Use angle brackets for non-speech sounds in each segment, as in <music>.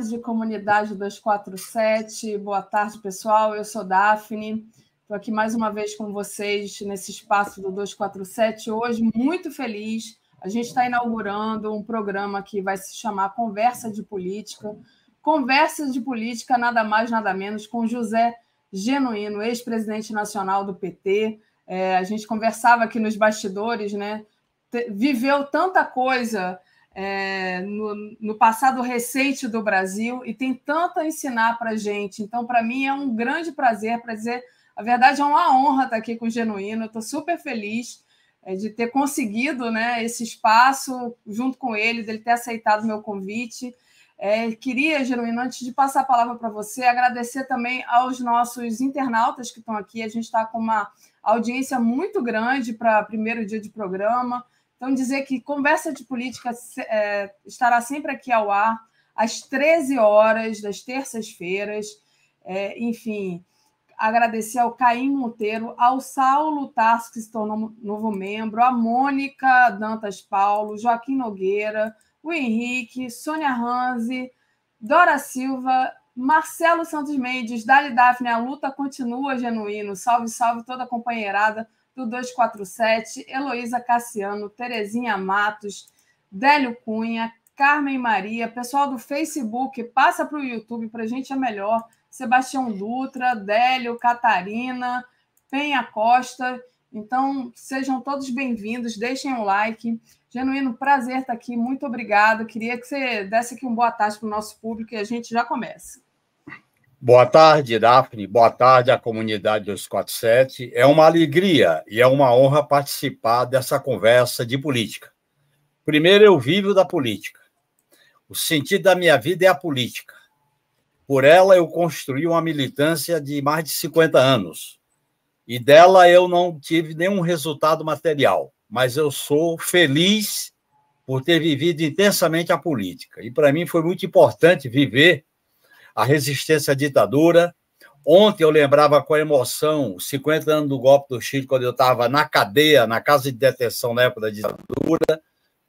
tarde, comunidade 247. Boa tarde, pessoal. Eu sou Daphne. Estou aqui mais uma vez com vocês nesse espaço do 247. Hoje, muito feliz. A gente está inaugurando um programa que vai se chamar Conversa de Política. Conversa de Política, nada mais, nada menos, com José Genuíno, ex-presidente nacional do PT. É, a gente conversava aqui nos bastidores, né? viveu tanta coisa é, no, no, passado recente do Brasil e tem tanto a ensinar para a gente. Então, para mim, é um grande prazer, para dizer a verdade, é uma honra estar aqui com o Genuíno. Estou super feliz é, de ter conseguido né, esse espaço junto com ele, dele ter aceitado meu convite. É, queria, Genuíno, antes de passar a palavra para você, agradecer também aos nossos internautas que estão aqui. A gente está com uma audiência muito grande para primeiro dia de programa. Então, dizer que conversa de política é, estará sempre aqui ao ar, às 13 horas das terças-feiras. É, enfim, agradecer ao Caim Monteiro, ao Saulo Tarso, que se tornou novo membro, a Mônica Dantas Paulo, Joaquim Nogueira, o Henrique, Sônia Hanzi, Dora Silva, Marcelo Santos Mendes, Dali Daphne, a luta continua genuíno. Salve, salve toda a companheirada do 247, Heloísa Cassiano, Terezinha Matos, Délio Cunha, Carmen Maria, pessoal do Facebook, passa para o YouTube, para a gente é melhor. Sebastião Dutra, Délio, Catarina, Penha Costa. Então, sejam todos bem-vindos, deixem um like. Genuíno prazer estar aqui, muito obrigado. Queria que você desse aqui um boa tarde para o nosso público e a gente já começa. Boa tarde, Daphne. Boa tarde à comunidade 247. É uma alegria e é uma honra participar dessa conversa de política. Primeiro, eu vivo da política. O sentido da minha vida é a política. Por ela, eu construí uma militância de mais de 50 anos. E dela eu não tive nenhum resultado material, mas eu sou feliz por ter vivido intensamente a política. E para mim foi muito importante viver a resistência à ditadura. Ontem eu lembrava com emoção 50 anos do golpe do Chile, quando eu estava na cadeia, na casa de detenção na época da ditadura,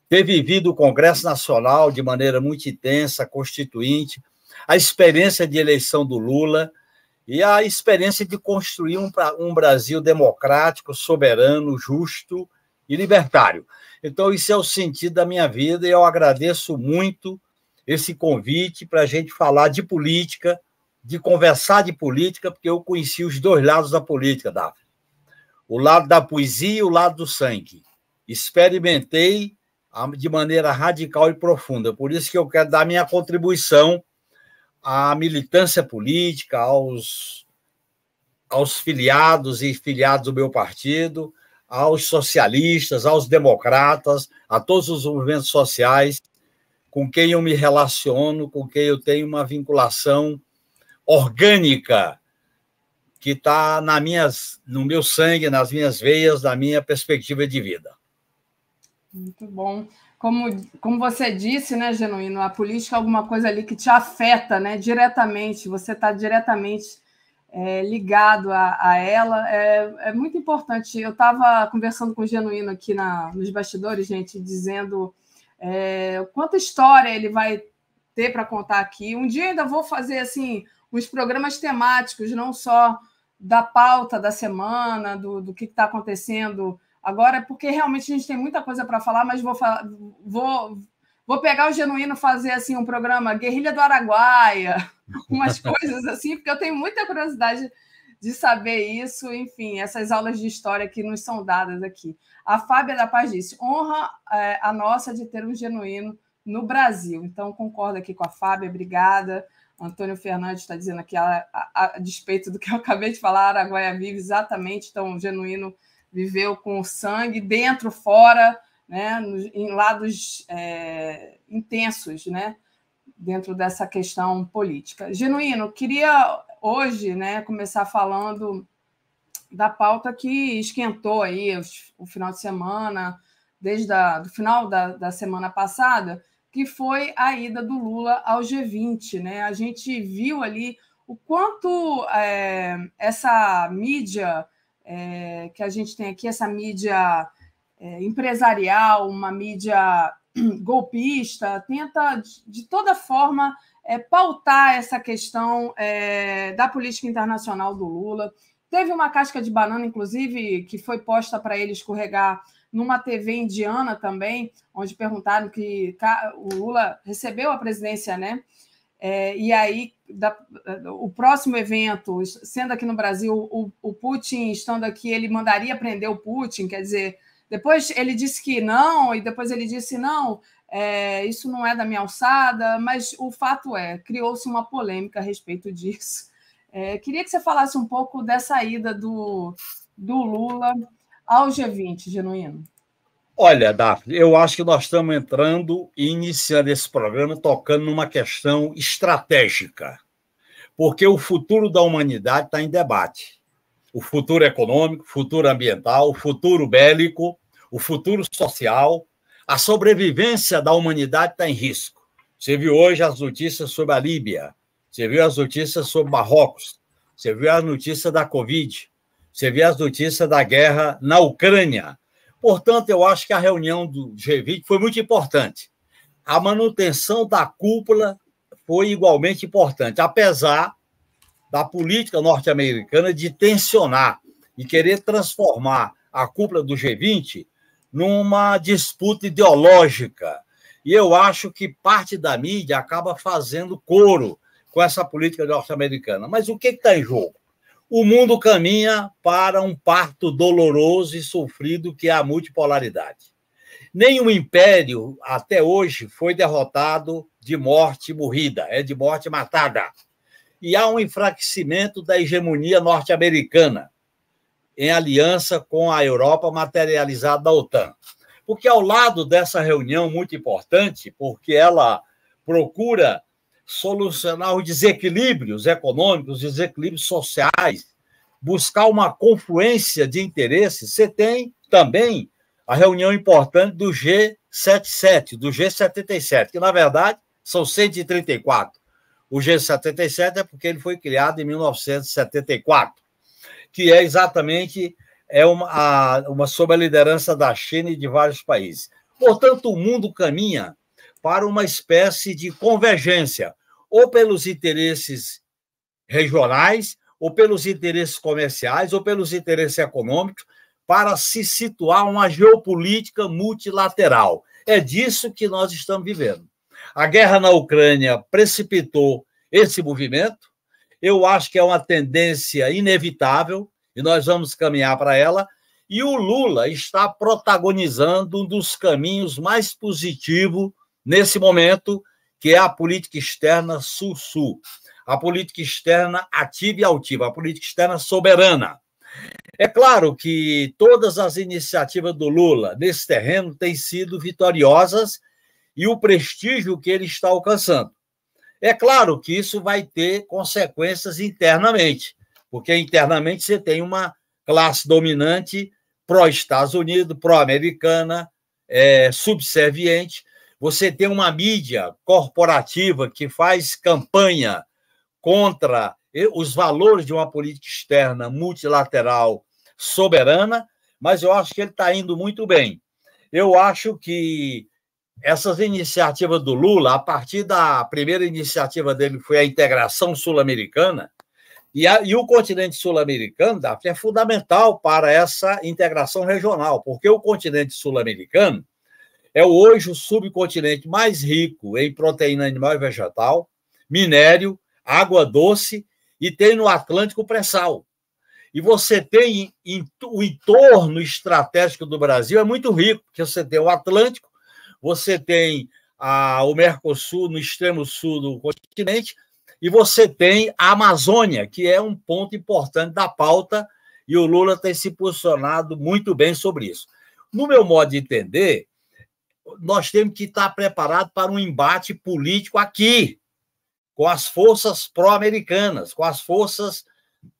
ter vivido o Congresso Nacional de maneira muito intensa, constituinte, a experiência de eleição do Lula e a experiência de construir um, um Brasil democrático, soberano, justo e libertário. Então, isso é o sentido da minha vida e eu agradeço muito esse convite para a gente falar de política, de conversar de política, porque eu conheci os dois lados da política, Davi. O lado da poesia e o lado do sangue. Experimentei ah, de maneira radical e profunda. Por isso que eu quero dar minha contribuição à militância política, aos, aos filiados e filiados do meu partido, aos socialistas, aos democratas, a todos os movimentos sociais com quem eu me relaciono, com quem eu tenho uma vinculação orgânica que está na minhas, no meu sangue, nas minhas veias, na minha perspectiva de vida. Muito bom. Como, como você disse, né, Genuíno, a política é alguma coisa ali que te afeta, né, diretamente. Você está diretamente é, ligado a, a ela. É, é, muito importante. Eu estava conversando com o Genuíno aqui na, nos bastidores, gente, dizendo é, quanta história ele vai ter para contar aqui. Um dia ainda vou fazer assim uns programas temáticos, não só da pauta da semana, do, do que está acontecendo agora, porque realmente a gente tem muita coisa para falar, mas vou, vou, vou pegar o genuíno fazer assim um programa Guerrilha do Araguaia, <laughs> umas coisas assim, porque eu tenho muita curiosidade de saber isso, enfim, essas aulas de história que nos são dadas aqui. A Fábia da Paz disse: honra é, a nossa de ter um genuíno no Brasil. Então, concordo aqui com a Fábia, obrigada. Antônio Fernandes está dizendo aqui, a, a, a, despeito do que eu <laughs> acabei de falar, Araguaia vive exatamente, então, o genuíno viveu com sangue, dentro, fora, né, em lados é, intensos, né, dentro dessa questão política. Genuíno, queria hoje, né, começar falando da pauta que esquentou aí o, final de semana, desde o do final da, da semana passada, que foi a ida do Lula ao G20. Né? A gente viu ali o quanto é, essa mídia é, que a gente tem aqui, essa mídia é, empresarial, uma mídia <clears throat> golpista, tenta de, de toda forma é, pautar essa questão é, da política internacional do Lula. Teve uma casca de banana, inclusive, que foi posta para ele escorregar numa TV indiana também, onde perguntaram que o Lula recebeu a presidência, né? É, e aí, da, o próximo evento, sendo aqui no Brasil, o, o Putin estando aqui, ele mandaria prender o Putin, quer dizer, depois ele disse que não, e depois ele disse não, é, isso não é da minha alçada, mas o fato é, criou-se uma polêmica a respeito disso. É, queria que você falasse um pouco dessa ida do, do Lula ao G20, genuíno. Olha, Daphne, eu acho que nós estamos entrando e iniciando esse programa tocando numa questão estratégica, porque o futuro da humanidade está em debate o futuro econômico, o futuro ambiental, o futuro bélico, o futuro social, a sobrevivência da humanidade está em risco. Você viu hoje as notícias sobre a Líbia, você viu as notícias sobre Marrocos, você viu as notícias da Covid, você viu as notícias da guerra na Ucrânia. Portanto, eu acho que a reunião do G20 foi muito importante. A manutenção da cúpula foi igualmente importante, apesar da política norte-americana de tensionar e querer transformar a cúpula do G20 numa disputa ideológica. E eu acho que parte da mídia acaba fazendo coro com essa política norte-americana. Mas o que está em jogo? O mundo caminha para um parto doloroso e sofrido que é a multipolaridade. Nenhum império até hoje foi derrotado de morte morrida, é de morte matada e há um enfraquecimento da hegemonia norte-americana em aliança com a Europa materializada da OTAN. Porque ao lado dessa reunião muito importante, porque ela procura solucionar os desequilíbrios econômicos, desequilíbrios sociais, buscar uma confluência de interesses, você tem também a reunião importante do G77, do G77, que na verdade são 134. O G77 é porque ele foi criado em 1974, que é exatamente é uma, a, uma sob a liderança da China e de vários países. Portanto, o mundo caminha para uma espécie de convergência, ou pelos interesses regionais, ou pelos interesses comerciais, ou pelos interesses econômicos, para se situar uma geopolítica multilateral. É disso que nós estamos vivendo. A guerra na Ucrânia precipitou esse movimento. Eu acho que é uma tendência inevitável e nós vamos caminhar para ela. E o Lula está protagonizando um dos caminhos mais positivos nesse momento, que é a política externa sul-sul, a política externa ativa e altiva, a política externa soberana. É claro que todas as iniciativas do Lula nesse terreno têm sido vitoriosas e o prestígio que ele está alcançando. É claro que isso vai ter consequências internamente, porque internamente você tem uma classe dominante pró-Estados Unidos, pró-americana, é, subserviente. Você tem uma mídia corporativa que faz campanha contra os valores de uma política externa multilateral soberana, mas eu acho que ele está indo muito bem. Eu acho que essas iniciativas do Lula, a partir da primeira iniciativa dele, foi a integração sul-americana, e, e o continente sul-americano, é fundamental para essa integração regional, porque o continente sul-americano é hoje o subcontinente mais rico em proteína animal e vegetal, minério, água doce e tem no Atlântico pré-sal. E você tem o entorno estratégico do Brasil é muito rico, porque você tem o Atlântico, você tem a, o Mercosul no extremo sul do continente, e você tem a Amazônia, que é um ponto importante da pauta, e o Lula tem se posicionado muito bem sobre isso. No meu modo de entender, nós temos que estar preparados para um embate político aqui, com as forças pró-americanas, com as forças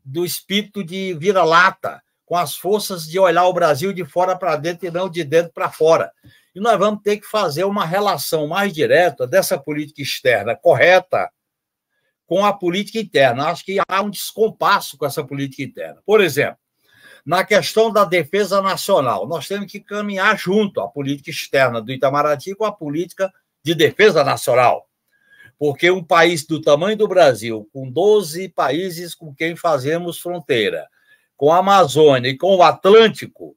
do espírito de vira-lata, com as forças de olhar o Brasil de fora para dentro e não de dentro para fora. E nós vamos ter que fazer uma relação mais direta dessa política externa correta com a política interna. Acho que há um descompasso com essa política interna. Por exemplo, na questão da defesa nacional, nós temos que caminhar junto a política externa do Itamaraty com a política de defesa nacional. Porque um país do tamanho do Brasil, com 12 países com quem fazemos fronteira, com a Amazônia e com o Atlântico,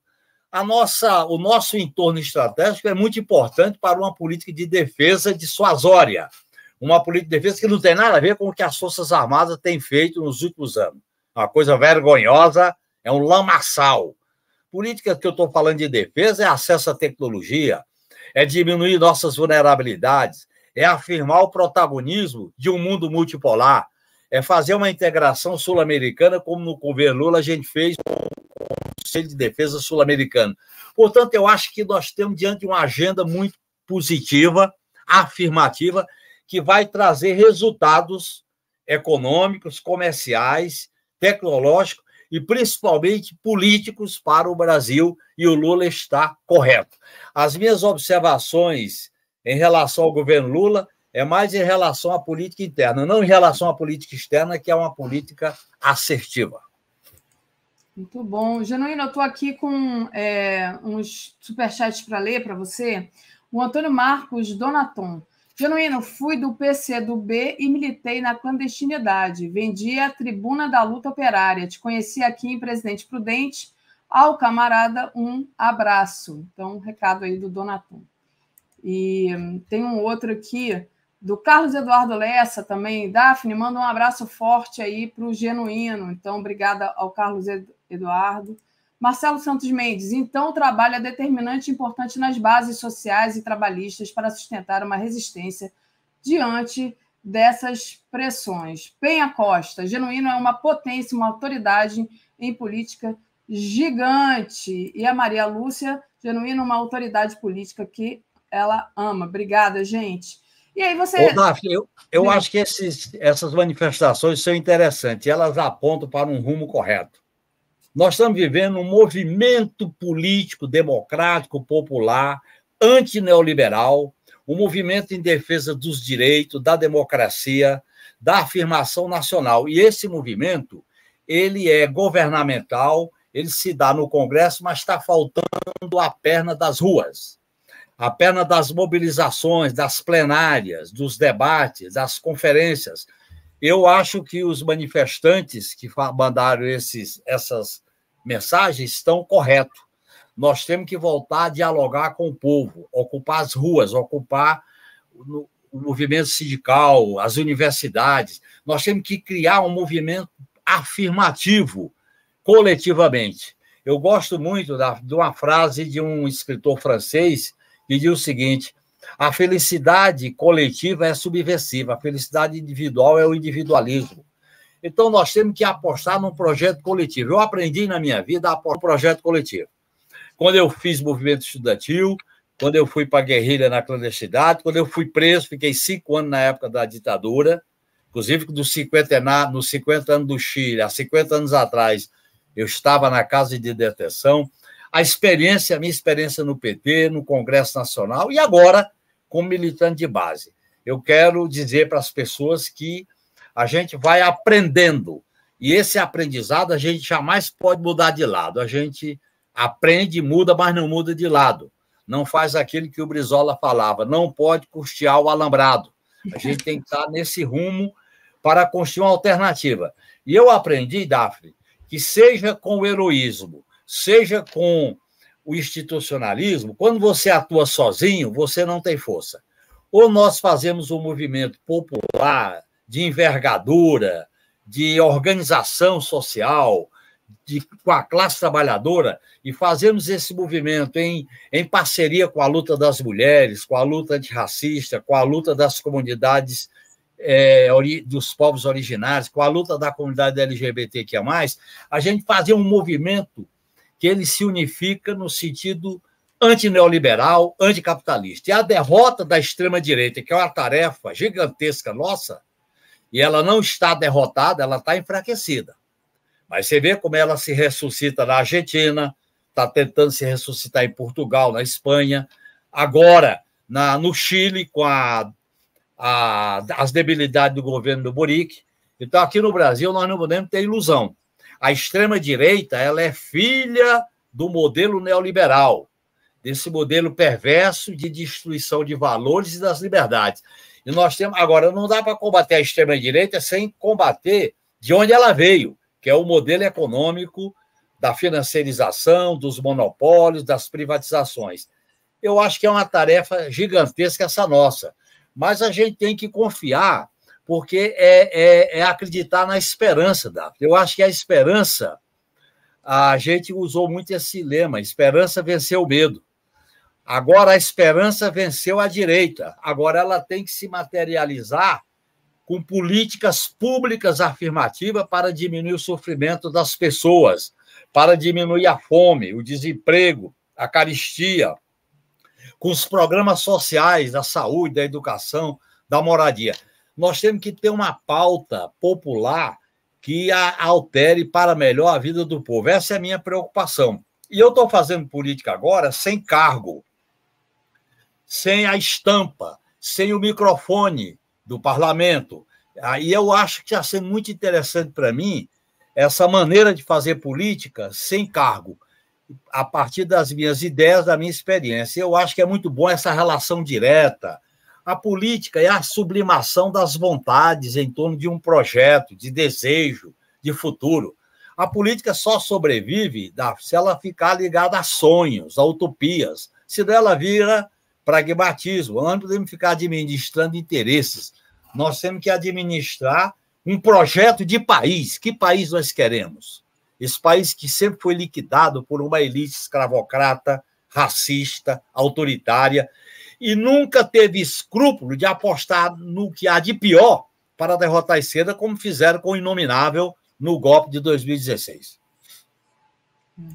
a nossa, o nosso entorno estratégico é muito importante para uma política de defesa dissuasória, uma política de defesa que não tem nada a ver com o que as Forças Armadas têm feito nos últimos anos. Uma coisa vergonhosa, é um lamaçal. Política que eu estou falando de defesa é acesso à tecnologia, é diminuir nossas vulnerabilidades, é afirmar o protagonismo de um mundo multipolar, é fazer uma integração sul-americana, como no governo Lula a gente fez com o Conselho de Defesa Sul-Americano. Portanto, eu acho que nós temos diante uma agenda muito positiva, afirmativa, que vai trazer resultados econômicos, comerciais, tecnológicos e principalmente políticos para o Brasil, e o Lula está correto. As minhas observações em relação ao governo Lula é mais em relação à política interna, não em relação à política externa, que é uma política assertiva. Muito bom. Genuíno, eu estou aqui com é, uns superchats para ler para você. O Antônio Marcos Donaton. Genuíno, fui do PC do B e militei na clandestinidade. Vendi a tribuna da luta operária. Te conheci aqui em Presidente Prudente. Ao camarada, um abraço. Então, um recado aí do Donaton. E hum, tem um outro aqui do Carlos Eduardo Lessa também. Daphne, manda um abraço forte aí para o Genuíno. Então, obrigada ao Carlos Eduardo. Marcelo Santos Mendes, então o trabalho é determinante e importante nas bases sociais e trabalhistas para sustentar uma resistência diante dessas pressões. Penha Costa, Genuíno é uma potência, uma autoridade em política gigante. E a Maria Lúcia, Genuíno, uma autoridade política que ela ama. Obrigada, gente. E aí você. Ô, Daf, eu, eu acho que esses, essas manifestações são interessantes, elas apontam para um rumo correto. Nós estamos vivendo um movimento político, democrático, popular, antineoliberal, um movimento em defesa dos direitos, da democracia, da afirmação nacional. E esse movimento, ele é governamental, ele se dá no Congresso, mas está faltando a perna das ruas apenas das mobilizações, das plenárias, dos debates, das conferências. Eu acho que os manifestantes que mandaram esses, essas mensagens estão corretos. Nós temos que voltar a dialogar com o povo, ocupar as ruas, ocupar o movimento sindical, as universidades. Nós temos que criar um movimento afirmativo, coletivamente. Eu gosto muito da, de uma frase de um escritor francês que diz o seguinte: a felicidade coletiva é subversiva, a felicidade individual é o individualismo. Então, nós temos que apostar num projeto coletivo. Eu aprendi na minha vida a apostar num projeto coletivo. Quando eu fiz movimento estudantil, quando eu fui para a guerrilha na clandestinidade, quando eu fui preso, fiquei cinco anos na época da ditadura, inclusive dos 50, nos 50 anos do Chile, há 50 anos atrás, eu estava na casa de detenção, a experiência, a minha experiência no PT, no Congresso Nacional e agora como militante de base. Eu quero dizer para as pessoas que a gente vai aprendendo. E esse aprendizado a gente jamais pode mudar de lado. A gente aprende, muda, mas não muda de lado. Não faz aquilo que o Brizola falava, não pode custear o alambrado. A gente tem que estar nesse rumo para construir uma alternativa. E eu aprendi, Daphne, que seja com o heroísmo, seja com o institucionalismo, quando você atua sozinho, você não tem força. Ou nós fazemos um movimento popular, de envergadura, de organização social, de, com a classe trabalhadora, e fazemos esse movimento em, em parceria com a luta das mulheres, com a luta antirracista, com a luta das comunidades é, dos povos originários, com a luta da comunidade LGBTQIA, a gente fazia um movimento que ele se unifica no sentido antineoliberal, anticapitalista. E a derrota da extrema-direita, que é uma tarefa gigantesca nossa, e ela não está derrotada, ela está enfraquecida. Mas você vê como ela se ressuscita na Argentina, está tentando se ressuscitar em Portugal, na Espanha, agora na, no Chile, com a, a, as debilidades do governo do Boric. Então, aqui no Brasil, nós não podemos ter ilusão. A extrema-direita ela é filha do modelo neoliberal, desse modelo perverso de destruição de valores e das liberdades. E nós temos. Agora, não dá para combater a extrema-direita sem combater de onde ela veio, que é o modelo econômico da financiarização, dos monopólios, das privatizações. Eu acho que é uma tarefa gigantesca essa nossa, mas a gente tem que confiar porque é, é, é acreditar na esperança, Davi. Eu acho que a esperança, a gente usou muito esse lema: esperança venceu o medo. Agora a esperança venceu a direita. Agora ela tem que se materializar com políticas públicas afirmativas para diminuir o sofrimento das pessoas, para diminuir a fome, o desemprego, a caristia, com os programas sociais da saúde, da educação, da moradia. Nós temos que ter uma pauta popular que a altere para melhor a vida do povo. Essa é a minha preocupação. E eu estou fazendo política agora sem cargo, sem a estampa, sem o microfone do parlamento. Aí eu acho que está sendo muito interessante para mim essa maneira de fazer política sem cargo, a partir das minhas ideias, da minha experiência. Eu acho que é muito bom essa relação direta, a política é a sublimação das vontades em torno de um projeto, de desejo, de futuro. A política só sobrevive se ela ficar ligada a sonhos, a utopias, se dela vira pragmatismo. Nós não podemos ficar administrando interesses. Nós temos que administrar um projeto de país. Que país nós queremos? Esse país que sempre foi liquidado por uma elite escravocrata, racista, autoritária, e nunca teve escrúpulo de apostar no que há de pior para derrotar a esquerda, como fizeram com o Inominável no golpe de 2016. Hum.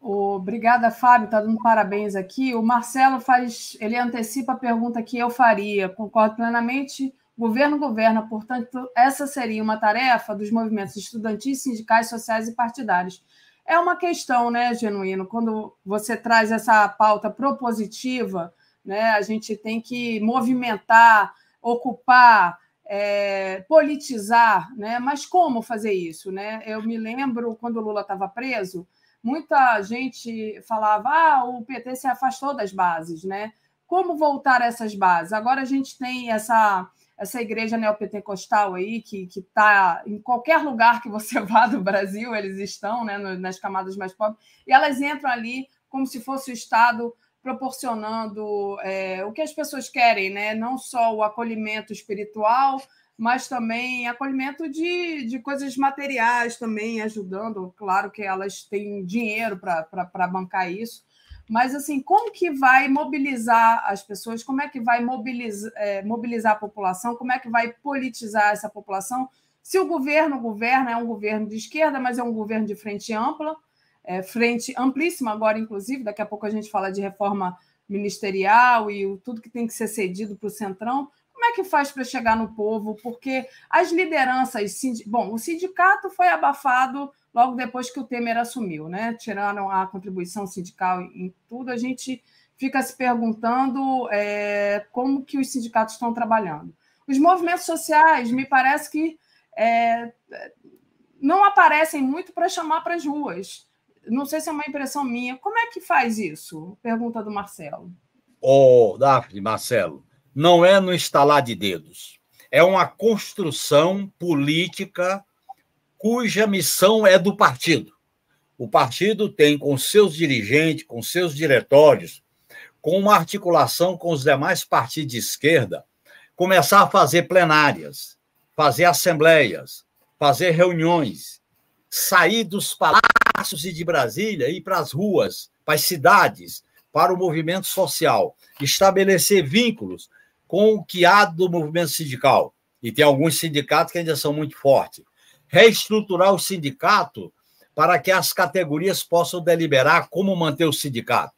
Obrigada, Fábio. Está dando parabéns aqui. O Marcelo faz, ele antecipa a pergunta que eu faria. Concordo plenamente. Governo governa, portanto, essa seria uma tarefa dos movimentos estudantis, sindicais, sociais e partidários. É uma questão, né, genuíno, quando você traz essa pauta propositiva né? A gente tem que movimentar, ocupar, é, politizar, né? Mas como fazer isso, né? Eu me lembro quando o Lula estava preso, muita gente falava: ah, o PT se afastou das bases, né? Como voltar a essas bases? Agora a gente tem essa essa igreja neopentecostal aí, que está em qualquer lugar que você vá do Brasil, eles estão né, nas camadas mais pobres, e elas entram ali como se fosse o Estado proporcionando é, o que as pessoas querem, né? não só o acolhimento espiritual, mas também acolhimento de, de coisas materiais também, ajudando. Claro que elas têm dinheiro para bancar isso. Mas assim, como que vai mobilizar as pessoas? Como é que vai mobilizar, é, mobilizar a população? Como é que vai politizar essa população? Se o governo governa, é um governo de esquerda, mas é um governo de frente ampla, é, frente amplíssima agora, inclusive, daqui a pouco a gente fala de reforma ministerial e o, tudo que tem que ser cedido para o Centrão. Como é que faz para chegar no povo? Porque as lideranças. Bom, o sindicato foi abafado logo depois que o Temer assumiu, né? Tiraram a contribuição sindical em tudo, a gente fica se perguntando é, como que os sindicatos estão trabalhando. Os movimentos sociais, me parece que é, não aparecem muito para chamar para as ruas não sei se é uma impressão minha. Como é que faz isso? Pergunta do Marcelo. Ô, oh, Daphne, Marcelo, não é no instalar de dedos. É uma construção política cuja missão é do partido. O partido tem com seus dirigentes, com seus diretórios, com uma articulação com os demais partidos de esquerda, começar a fazer plenárias, fazer assembleias, fazer reuniões, sair dos palácios espaços de Brasília ir para as ruas, para as cidades, para o movimento social, estabelecer vínculos com o que há do movimento sindical. E tem alguns sindicatos que ainda são muito fortes. Reestruturar o sindicato para que as categorias possam deliberar como manter o sindicato.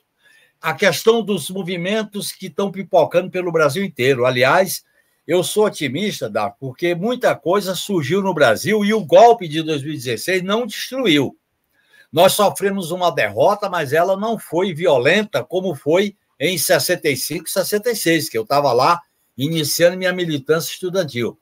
A questão dos movimentos que estão pipocando pelo Brasil inteiro. Aliás, eu sou otimista, porque muita coisa surgiu no Brasil e o golpe de 2016 não destruiu. Nós sofremos uma derrota, mas ela não foi violenta como foi em 65, 66, que eu estava lá iniciando minha militância estudantil.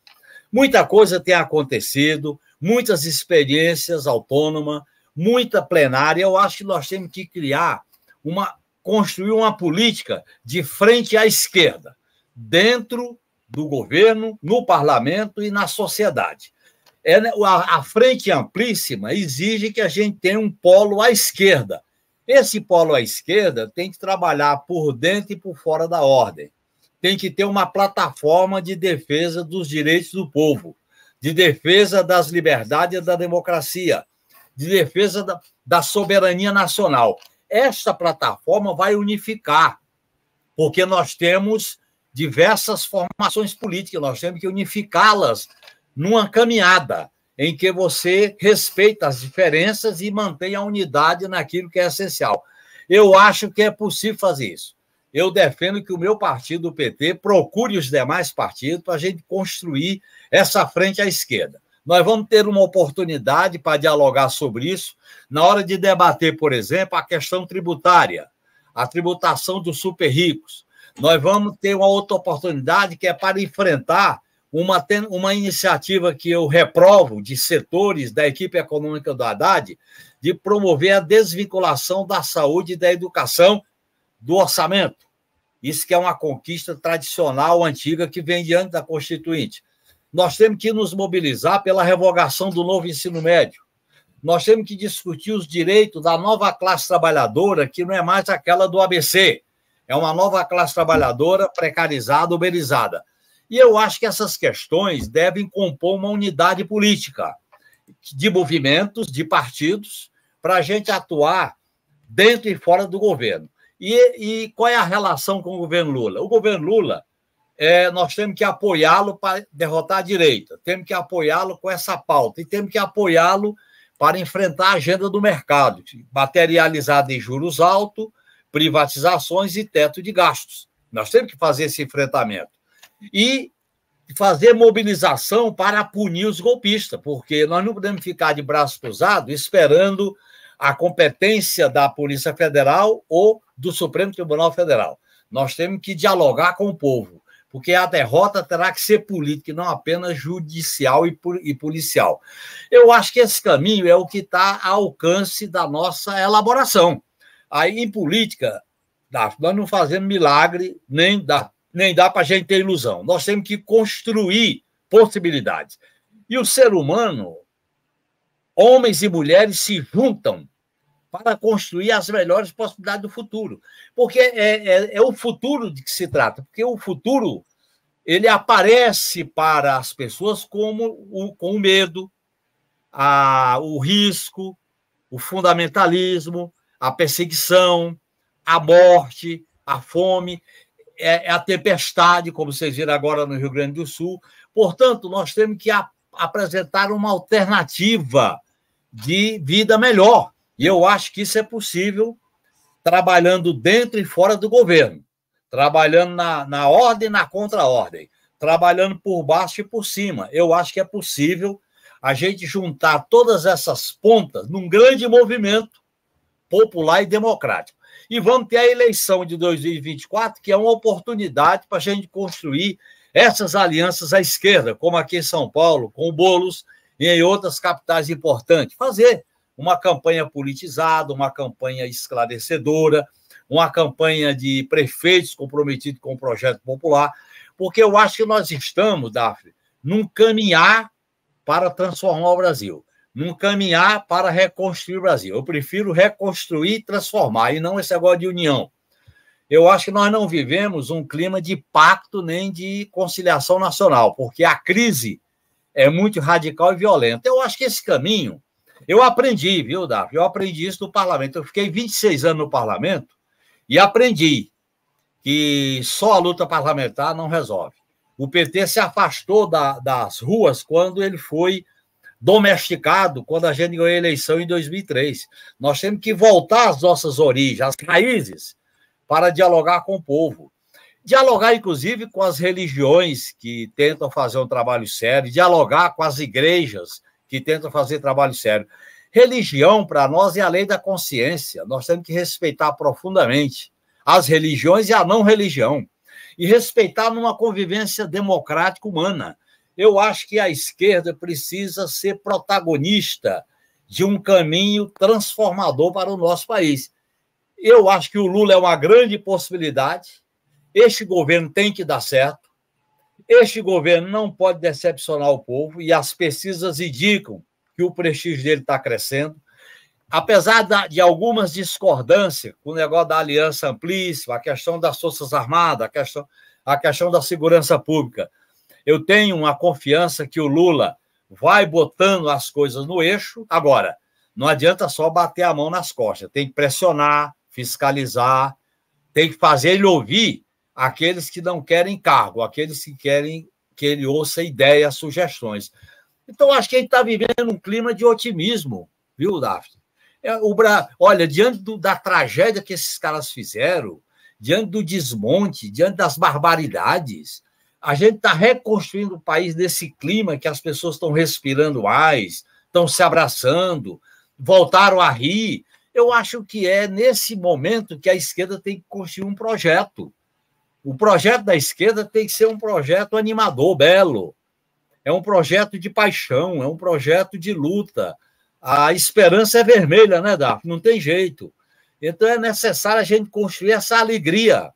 Muita coisa tem acontecido, muitas experiências autônomas, muita plenária. Eu acho que nós temos que criar uma construir uma política de frente à esquerda, dentro do governo, no parlamento e na sociedade é, né, a, a frente amplíssima exige que a gente tenha um polo à esquerda. Esse polo à esquerda tem que trabalhar por dentro e por fora da ordem. Tem que ter uma plataforma de defesa dos direitos do povo, de defesa das liberdades e da democracia, de defesa da, da soberania nacional. Esta plataforma vai unificar, porque nós temos diversas formações políticas, nós temos que unificá-las numa caminhada em que você respeita as diferenças e mantém a unidade naquilo que é essencial. Eu acho que é possível fazer isso. Eu defendo que o meu partido, o PT, procure os demais partidos para a gente construir essa frente à esquerda. Nós vamos ter uma oportunidade para dialogar sobre isso na hora de debater, por exemplo, a questão tributária, a tributação dos super ricos. Nós vamos ter uma outra oportunidade que é para enfrentar uma, uma iniciativa que eu reprovo de setores da equipe econômica do Haddad de promover a desvinculação da saúde e da educação do orçamento. Isso que é uma conquista tradicional, antiga, que vem diante da Constituinte. Nós temos que nos mobilizar pela revogação do novo ensino médio. Nós temos que discutir os direitos da nova classe trabalhadora, que não é mais aquela do ABC. É uma nova classe trabalhadora precarizada, uberizada. E eu acho que essas questões devem compor uma unidade política de movimentos, de partidos, para a gente atuar dentro e fora do governo. E, e, qual é a relação com o governo Lula? O governo Lula, é, nós temos que apoiá-lo para derrotar a direita, temos que apoiá-lo com essa pauta e temos que apoiá-lo para enfrentar a agenda do mercado, materializada em juros altos, privatizações e teto de gastos. Nós temos que fazer esse enfrentamento e fazer mobilização para punir os golpistas, porque nós não podemos ficar de braço cruzado esperando a competência da Polícia Federal ou do Supremo Tribunal Federal. Nós temos que dialogar com o povo, porque a derrota terá que ser política, e não apenas judicial e policial. Eu acho que esse caminho é o que está ao alcance da nossa elaboração. Aí, em política, nós não fazemos milagre nem da nem dá para a gente ter ilusão. Nós temos que construir possibilidades. E o ser humano, homens e mulheres se juntam para construir as melhores possibilidades do futuro. Porque é, é, é, é, o futuro de que se trata. Porque o futuro ele aparece para as pessoas como o, com o medo, a, o risco, o fundamentalismo, a perseguição, a morte, a fome. É, é, a tempestade, como vocês viram agora no Rio Grande do Sul. Portanto, nós temos que a, apresentar uma alternativa de vida melhor. E eu acho que isso é possível trabalhando dentro e fora do governo, trabalhando na, na ordem e na contra-ordem, trabalhando por baixo e por cima. Eu acho que é possível a gente juntar todas essas pontas num grande movimento popular e democrático e vamos ter a eleição de 2024, que é uma oportunidade para a gente construir essas alianças à esquerda, como aqui em São Paulo, com o Boulos e em outras capitais importantes. Fazer uma campanha politizada, uma campanha esclarecedora, uma campanha de prefeitos comprometidos com o projeto popular, porque eu acho que nós estamos, Dafne, num caminhar para transformar o Brasil num caminhar para reconstruir o Brasil. Eu prefiro reconstruir e transformar, e não esse negócio de união. Eu acho que nós não vivemos um clima de pacto nem de conciliação nacional, porque a crise é muito radical e violenta. Eu acho que esse caminho, eu aprendi, viu, Davi? Eu aprendi isso no parlamento. Eu fiquei 26 anos no parlamento e aprendi que só a luta parlamentar não resolve. O PT se afastou da, das ruas quando ele foi domesticado quando a gente ganhou a eleição em 2003. Nós temos que voltar às nossas origens, às raízes, para dialogar com o povo. Dialogar, inclusive, com as religiões que tentam fazer um trabalho sério, dialogar com as igrejas que tentam fazer trabalho sério. Religião, para nós, é a lei da consciência. Nós temos que respeitar profundamente as religiões e a não religião. E respeitar numa convivência democrática humana eu acho que a esquerda precisa ser protagonista de um caminho transformador para o nosso país. Eu acho que o Lula é uma grande possibilidade. Este governo tem que dar certo. Este governo não pode decepcionar o povo e as pesquisas indicam que o prestígio dele está crescendo. Apesar de algumas discordâncias com o negócio da aliança amplíssima, a questão das Forças Armadas, a questão, a questão da segurança pública, eu tenho uma confiança que o Lula vai botando as coisas no eixo. Agora, não adianta só bater a mão nas costas, tem que pressionar, fiscalizar, tem que fazer ele ouvir aqueles que não querem cargo, aqueles que querem que ele ouça ideias, sugestões. Então, acho que a gente está vivendo um clima de otimismo, viu, Daphne? É, o Bra... Olha, diante do, da tragédia que esses caras fizeram, diante do desmonte, diante das barbaridades, a gente está reconstruindo o país nesse clima que as pessoas estão respirando mais, estão se abraçando, voltaram a rir. Eu acho que é nesse momento que a esquerda tem que construir um projeto. O projeto da esquerda tem que ser um projeto animador, belo. É um projeto de paixão, é um projeto de luta. A esperança é vermelha, né, Daf? Não tem jeito. Então é necessário a gente construir essa alegria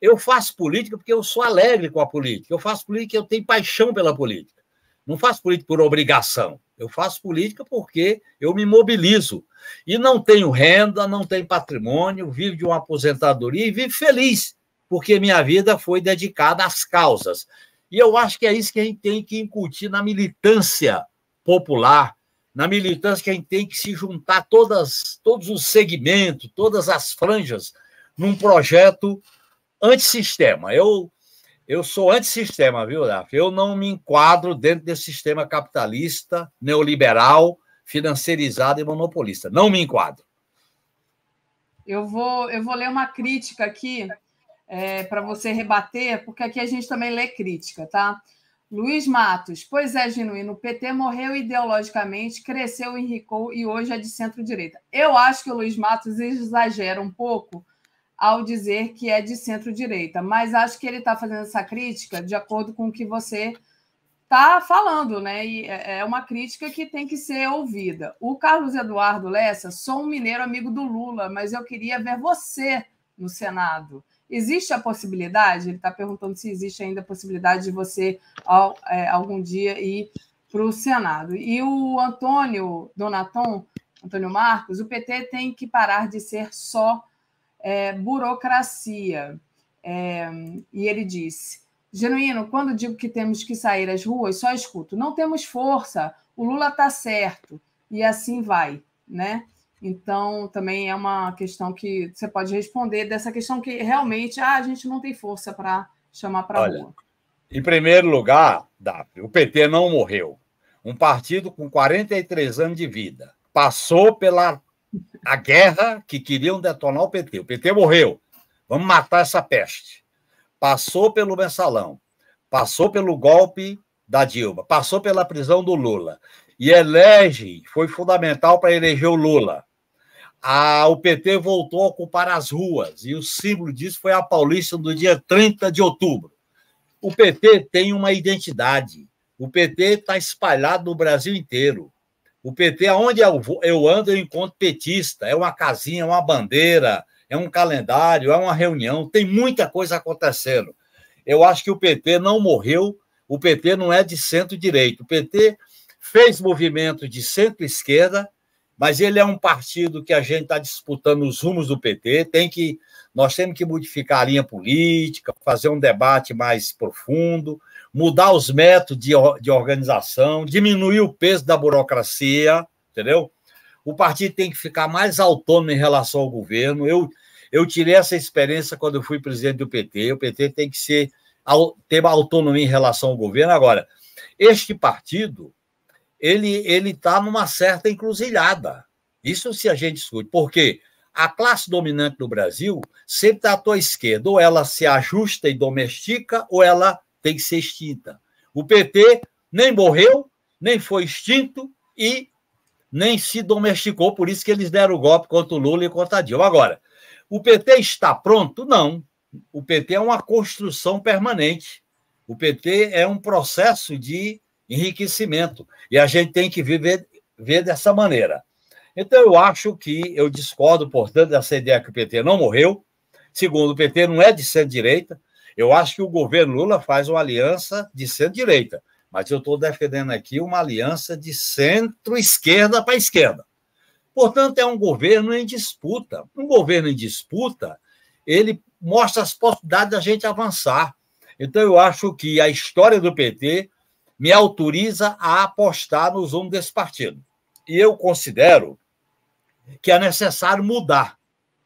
eu faço política porque eu sou alegre com a política. Eu faço política porque eu tenho paixão pela política. Não faço política por obrigação. Eu faço política porque eu me mobilizo. E não tenho renda, não tenho patrimônio, vivo de uma aposentadoria e vivo feliz, porque minha vida foi dedicada às causas. E eu acho que é isso que a gente tem que incutir na militância popular, na militância que a gente tem que se juntar todas, todos os segmentos, todas as franjas, num projeto antissistema. Eu, eu sou antissistema, viu, Daf? Eu não me enquadro dentro desse sistema capitalista, neoliberal, financiarizado e monopolista. Não me enquadro. Eu vou, eu vou ler uma crítica aqui é, para você rebater, porque aqui a gente também lê crítica, tá? Luiz Matos, pois é, genuíno, o PT morreu ideologicamente, cresceu, enricou e hoje é de centro-direita. Eu acho que o Luiz Matos exagera um pouco, ao dizer que é de centro-direita. Mas acho que ele está fazendo essa crítica de acordo com o que você está falando, né? E é, é uma crítica que tem que ser ouvida. O Carlos Eduardo Lessa, sou um mineiro amigo do Lula, mas eu queria ver você no Senado. Existe a possibilidade? Ele está perguntando se existe ainda a possibilidade de você é, algum dia ir para o Senado. E o Antônio Donaton, Antônio Marcos, o PT tem que parar de ser só é, burocracia. É, e ele disse: Genuíno, quando digo que temos que sair às ruas, só escuto, não temos força, o Lula está certo, e assim vai, né? Então, também é uma questão que você pode responder dessa questão que realmente ah, a gente não tem força para chamar para a rua. Em primeiro lugar, Daphne, o PT não morreu. Um partido com 43 anos de vida passou pela a guerra que queriam detonar o PT. O PT morreu. Vamos matar essa peste. Passou pelo mensalão, passou pelo golpe da Dilma, passou pela prisão do Lula. E elege, foi fundamental para eleger o Lula. A, o PT voltou a ocupar as ruas, e o símbolo disso foi a Paulista do dia 30 de outubro. O PT tem uma identidade. O PT está espalhado no Brasil inteiro. O PT, aonde eu, ando, eu encontro petista. É uma casinha, uma bandeira, é um calendário, é uma reunião. Tem muita coisa acontecendo. Eu acho que o PT não morreu. O PT não é de centro-direita. O PT fez movimento de centro-esquerda, mas ele é um partido que a gente está disputando os rumos do PT. Tem que nós temos que modificar a linha política, fazer um debate mais profundo mudar os métodos de, de organização, diminuir o peso da burocracia, entendeu? O partido tem que ficar mais autônomo em relação ao governo. Eu, eu tirei essa experiência quando eu fui presidente do PT. O PT tem que ser, ter autonomia em relação ao governo. Agora, este partido, ele ele está numa certa encruzilhada. Isso se a gente discute. Porque a classe dominante do Brasil sempre está à tua esquerda. Ou ela se ajusta e domestica, ou ela tem que ser extinta. O PT nem morreu, nem foi extinto e nem se domesticou, por isso que eles deram o golpe contra o Lula e contra a Dilma. Agora, o PT está pronto? Não. O PT é uma construção permanente. O PT é um processo de enriquecimento e a gente tem que viver ver dessa maneira. Então, eu acho que eu discordo, portanto, dessa ideia que o PT não morreu. Segundo, o PT não é de centro-direita. Eu acho que o governo Lula faz uma aliança de centro-direita, mas eu estou defendendo aqui uma aliança de centro-esquerda para esquerda. Portanto, é um governo em disputa. Um governo em disputa, ele mostra as possibilidades da gente avançar. Então, eu acho que a história do PT me autoriza a apostar no rumo desse partido. E eu considero que é necessário mudar.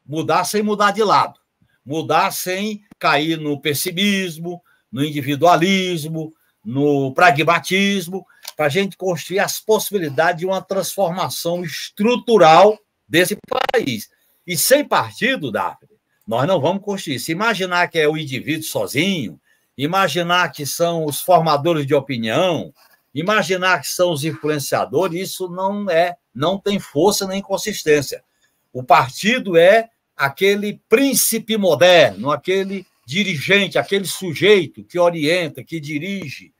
Mudar sem mudar de lado mudar sem cair no pessimismo, no individualismo, no pragmatismo, para a gente construir as possibilidades de uma transformação estrutural desse país. E sem partido, Daphne, nós não vamos construir. Se imaginar que é o indivíduo sozinho, imaginar que são os formadores de opinião, imaginar que são os influenciadores, isso não é, não tem força nem consistência. O partido é aquele príncipe moderno, aquele dirigente, aquele sujeito que orienta, que dirige,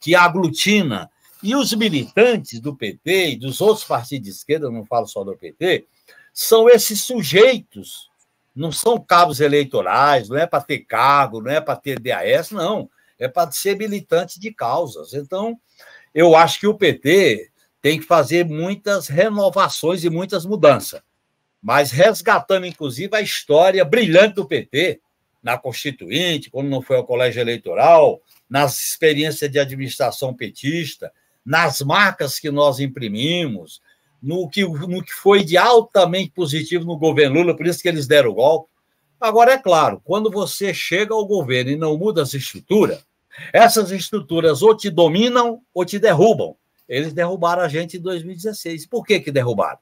que aglutina. E os militantes do PT e dos outros partidos de esquerda, não falo só do PT, são esses sujeitos, não são cabos eleitorais, não é para ter cargo, não é para ter DAS, não. É para ser militante de causas. Então, eu acho que o PT tem que fazer muitas renovações e muitas mudanças mas resgatando, inclusive, a história brilhante do PT na Constituinte, quando não foi ao colégio eleitoral, nas experiências de administração petista, nas marcas que nós imprimimos, no que, no que foi de altamente positivo no governo Lula, por isso que eles deram o golpe. Agora, é claro, quando você chega ao governo e não muda as estruturas, essas estruturas ou te dominam ou te derrubam. Eles derrubaram a gente em 2016. Por que, que derrubaram?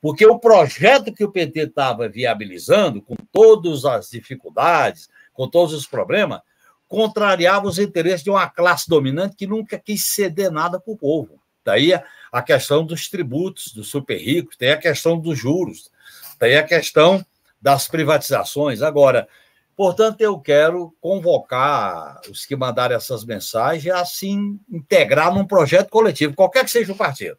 Porque o projeto que o PT estava viabilizando, com todas as dificuldades, com todos os problemas, contrariava os interesses de uma classe dominante que nunca quis ceder nada para o povo. Daí a questão dos tributos, dos super ricos, tem a questão dos juros, tem a questão das privatizações. Agora, portanto, eu quero convocar os que mandaram essas mensagens a se integrar num projeto coletivo, qualquer que seja o partido.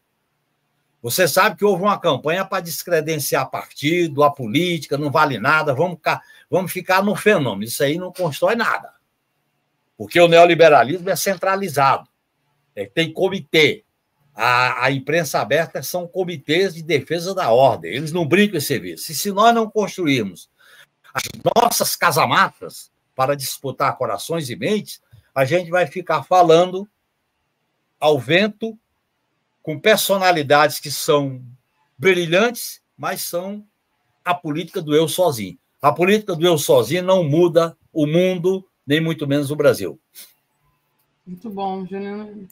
Você sabe que houve uma campanha para descredenciar partido, a política, não vale nada, vamos ficar, vamos ficar no fenômeno. Isso aí não constrói nada. Porque o neoliberalismo é centralizado, é, tem comitê. A, a imprensa aberta são comitês de defesa da ordem, eles não brincam esse serviço. E se nós não construirmos as nossas casamatas para disputar corações e mentes, a gente vai ficar falando ao vento com personalidades que são brilhantes, mas são a política do eu sozinho. A política do eu sozinho não muda o mundo, nem muito menos o Brasil. Muito bom, Juliano.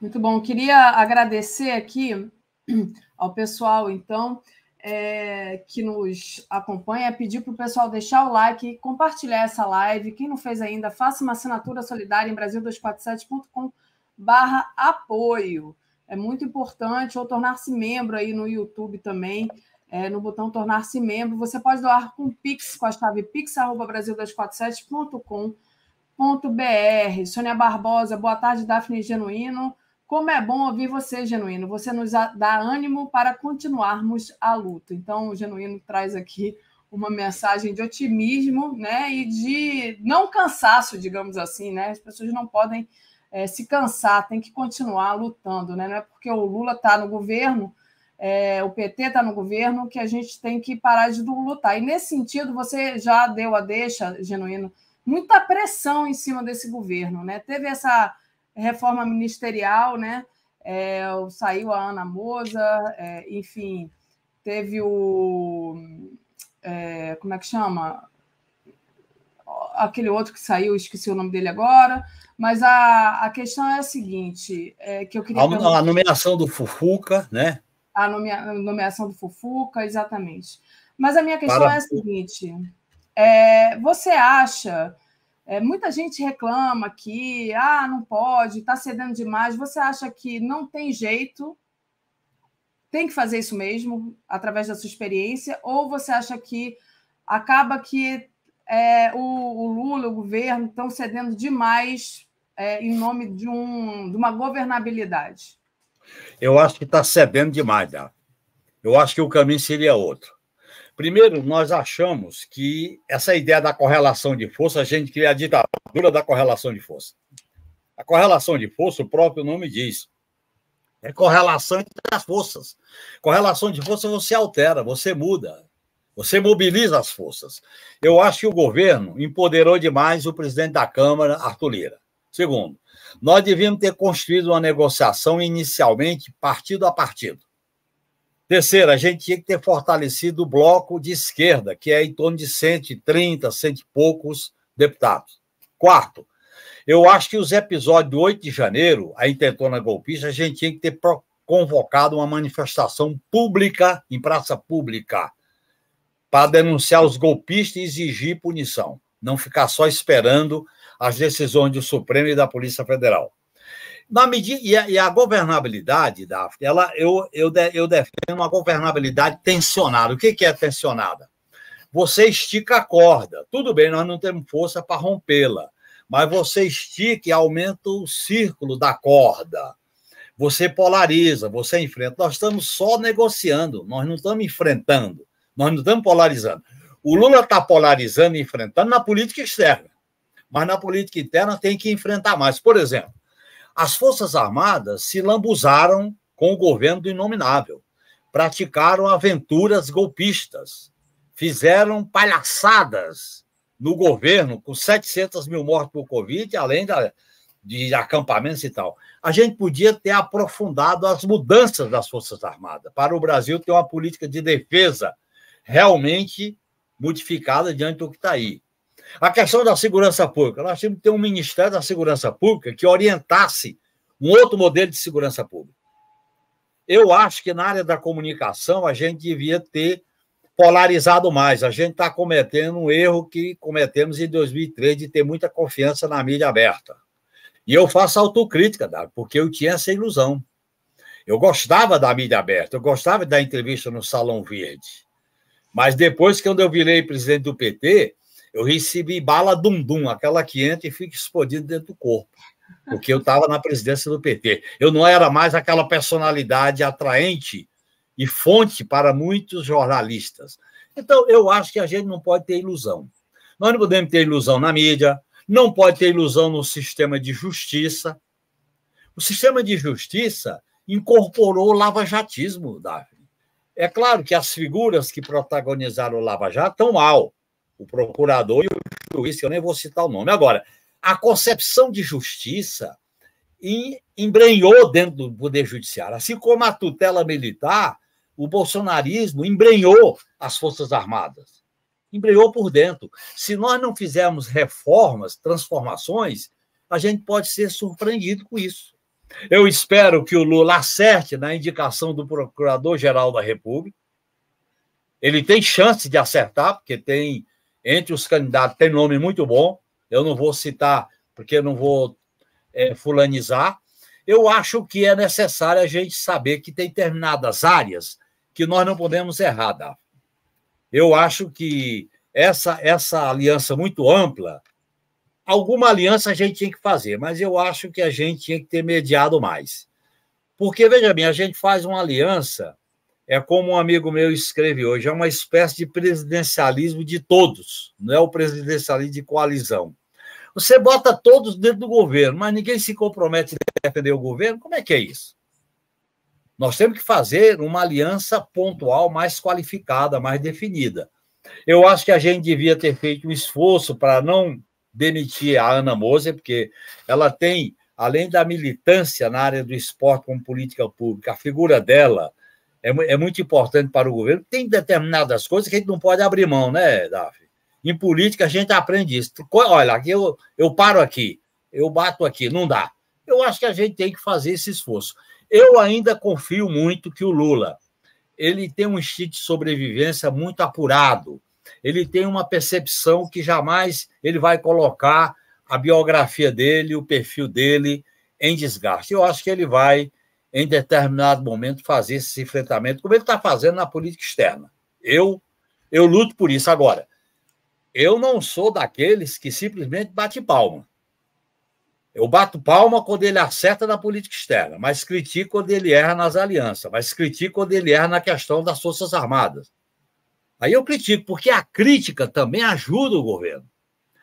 Muito bom. Queria agradecer aqui <clears throat> ao pessoal, então, é, que nos acompanha, pedir para o pessoal deixar o like, compartilhar essa live. Quem não fez ainda, faça uma assinatura solidária em Brasil247.com barra apoio é muito importante, ou tornar-se membro aí no YouTube também, é, no botão tornar-se membro. Você pode doar com Pix, com a chave pix.brasil247.com.br. Sônia Barbosa, boa tarde, Daphne Genuíno. Como é bom ouvir você, Genuíno. Você nos dá ânimo para continuarmos a luta. Então, o Genuíno traz aqui uma mensagem de otimismo, né, e de não cansaço, digamos assim, né? As pessoas não podem é, se cansar, tem que continuar lutando, né? Não é porque o Lula está no governo, é, o PT está no governo, que a gente tem que parar de lutar. E nesse sentido, você já deu a deixa, genuíno, muita pressão em cima desse governo, né? Teve essa reforma ministerial, né? É, saiu a Ana Moza, é, enfim, teve o. É, como é que chama? aquele outro que saiu, esqueci o nome dele agora, mas a, a questão é a seguinte, é, que eu queria... A, a nomeação do Fufuca, né? A, nome, a nomeação do Fufuca, exatamente. Mas a minha questão Para... é a seguinte, é, você acha... É, muita gente reclama que ah, não pode, está cedendo demais. Você acha que não tem jeito? Tem que fazer isso mesmo, através da sua experiência? Ou você acha que acaba que é, o, o, Lula, o governo, estão cedendo demais é, em nome de, um, de uma governabilidade? Eu acho que está cedendo demais, Dá. Né? Eu acho que o caminho seria outro. Primeiro, nós achamos que essa ideia da correlação de força, a gente cria a ditadura da correlação de força. A correlação de força, o próprio nome diz, é correlação entre as forças. Correlação de força você altera, você muda. Você mobiliza as forças. Eu acho que o governo empoderou demais o presidente da Câmara, Arthur Lira. Segundo, nós devíamos ter construído uma negociação inicialmente partido a partido. Terceiro, a gente tinha que ter fortalecido o bloco de esquerda, que é em torno de 130, cento e poucos deputados. Quarto, eu acho que os episódios do 8 de janeiro, a intentona golpista, a gente tinha que ter convocado uma manifestação pública, em praça pública, para denunciar os golpistas e exigir punição, não ficar só esperando as decisões do Supremo e da Polícia Federal. Na medida e a, e a governabilidade, Daphne, ela eu, eu, de, eu defendo uma governabilidade tensionada. O que, que é tensionada? Você estica a corda. Tudo bem, nós não temos força para rompê-la, mas você estica e aumenta o círculo da corda. Você polariza, você enfrenta. Nós estamos só negociando, nós não estamos enfrentando. Nós não estamos polarizando. O Lula está polarizando e enfrentando na política externa. Mas na política interna tem que enfrentar mais. Por exemplo, as Forças Armadas se lambuzaram com o governo do Inominável, praticaram aventuras golpistas, fizeram palhaçadas no governo, com 700 mil mortos por Covid, além da, de acampamentos e tal. A gente podia ter aprofundado as mudanças das Forças Armadas, para o Brasil ter uma política de defesa realmente modificada diante do que está aí. A questão da segurança pública. Nós tínhamos que ter um Ministério da Segurança Pública que orientasse um outro modelo de segurança pública. Eu acho que na área da comunicação a gente devia ter polarizado mais. A gente está cometendo um erro que cometemos em 2003 de ter muita confiança na mídia aberta. E eu faço autocrítica, dado porque eu tinha essa ilusão. Eu gostava da mídia aberta, eu gostava da entrevista no Salão Verde. Mas depois que eu virei presidente do PT, eu recebi bala dum-dum, aquela que entra e fica explodindo dentro do corpo, porque eu estava na presidência do PT. Eu não era mais aquela personalidade atraente e fonte para muitos jornalistas. Então, eu acho que a gente não pode ter ilusão. Nós não podemos ter ilusão na mídia, não pode ter ilusão no sistema de justiça. O sistema de justiça incorporou o lava-jatismo, Davi. É claro que as figuras que protagonizaram o Lava Jato estão mal. O procurador e o juiz, que eu nem vou citar o nome. Agora, a concepção de justiça embrenhou dentro do Poder Judiciário. Assim como a tutela militar, o bolsonarismo embrenhou as Forças Armadas. Embrenhou por dentro. Se nós não fizermos reformas, transformações, a gente pode ser surpreendido com isso. Eu espero que o Lula acerte na indicação do Procurador-Geral da República. Ele tem chance de acertar, porque tem entre os candidatos tem nome muito bom. Eu não vou citar, porque não vou é, fulanizar. Eu acho que é necessário a gente saber que tem determinadas áreas que nós não podemos errar. Dá. Eu acho que essa essa aliança muito ampla alguma aliança a gente tinha que fazer, mas eu acho que a gente tinha que ter mediado mais. Porque, veja bem, a gente faz uma aliança, é como um amigo meu escreve hoje, é uma espécie de presidencialismo de todos, não é o presidencialismo de coalizão. Você bota todos dentro do governo, mas ninguém se compromete a defender o governo, como é que é isso? Nós temos que fazer uma aliança pontual mais qualificada, mais definida. Eu acho que a gente devia ter feito um esforço para não demitir a Ana Moser, porque ela tem, além da militância na área do esporte como política pública, a figura dela é, é muito importante para o governo. Tem determinadas coisas que a gente não pode abrir mão, né, Daf? Em política a gente aprende isso. Olha, aqui eu, eu paro aqui, eu bato aqui, não dá. Eu acho que a gente tem que fazer esse esforço. Eu ainda confio muito que o Lula ele tem um instinto de sobrevivência muito apurado ele tem uma percepção que jamais ele vai colocar a biografia dele, o perfil dele em desgaste. Eu acho que ele vai, em determinado momento, fazer esse enfrentamento, como ele está fazendo na política externa. Eu, eu luto por isso. Agora, eu não sou daqueles que simplesmente bate palma. Eu bato palma quando ele acerta na política externa, mas critico quando ele erra nas alianças, mas critico quando ele erra na questão das Forças Armadas. Aí eu critico, porque a crítica também ajuda o governo.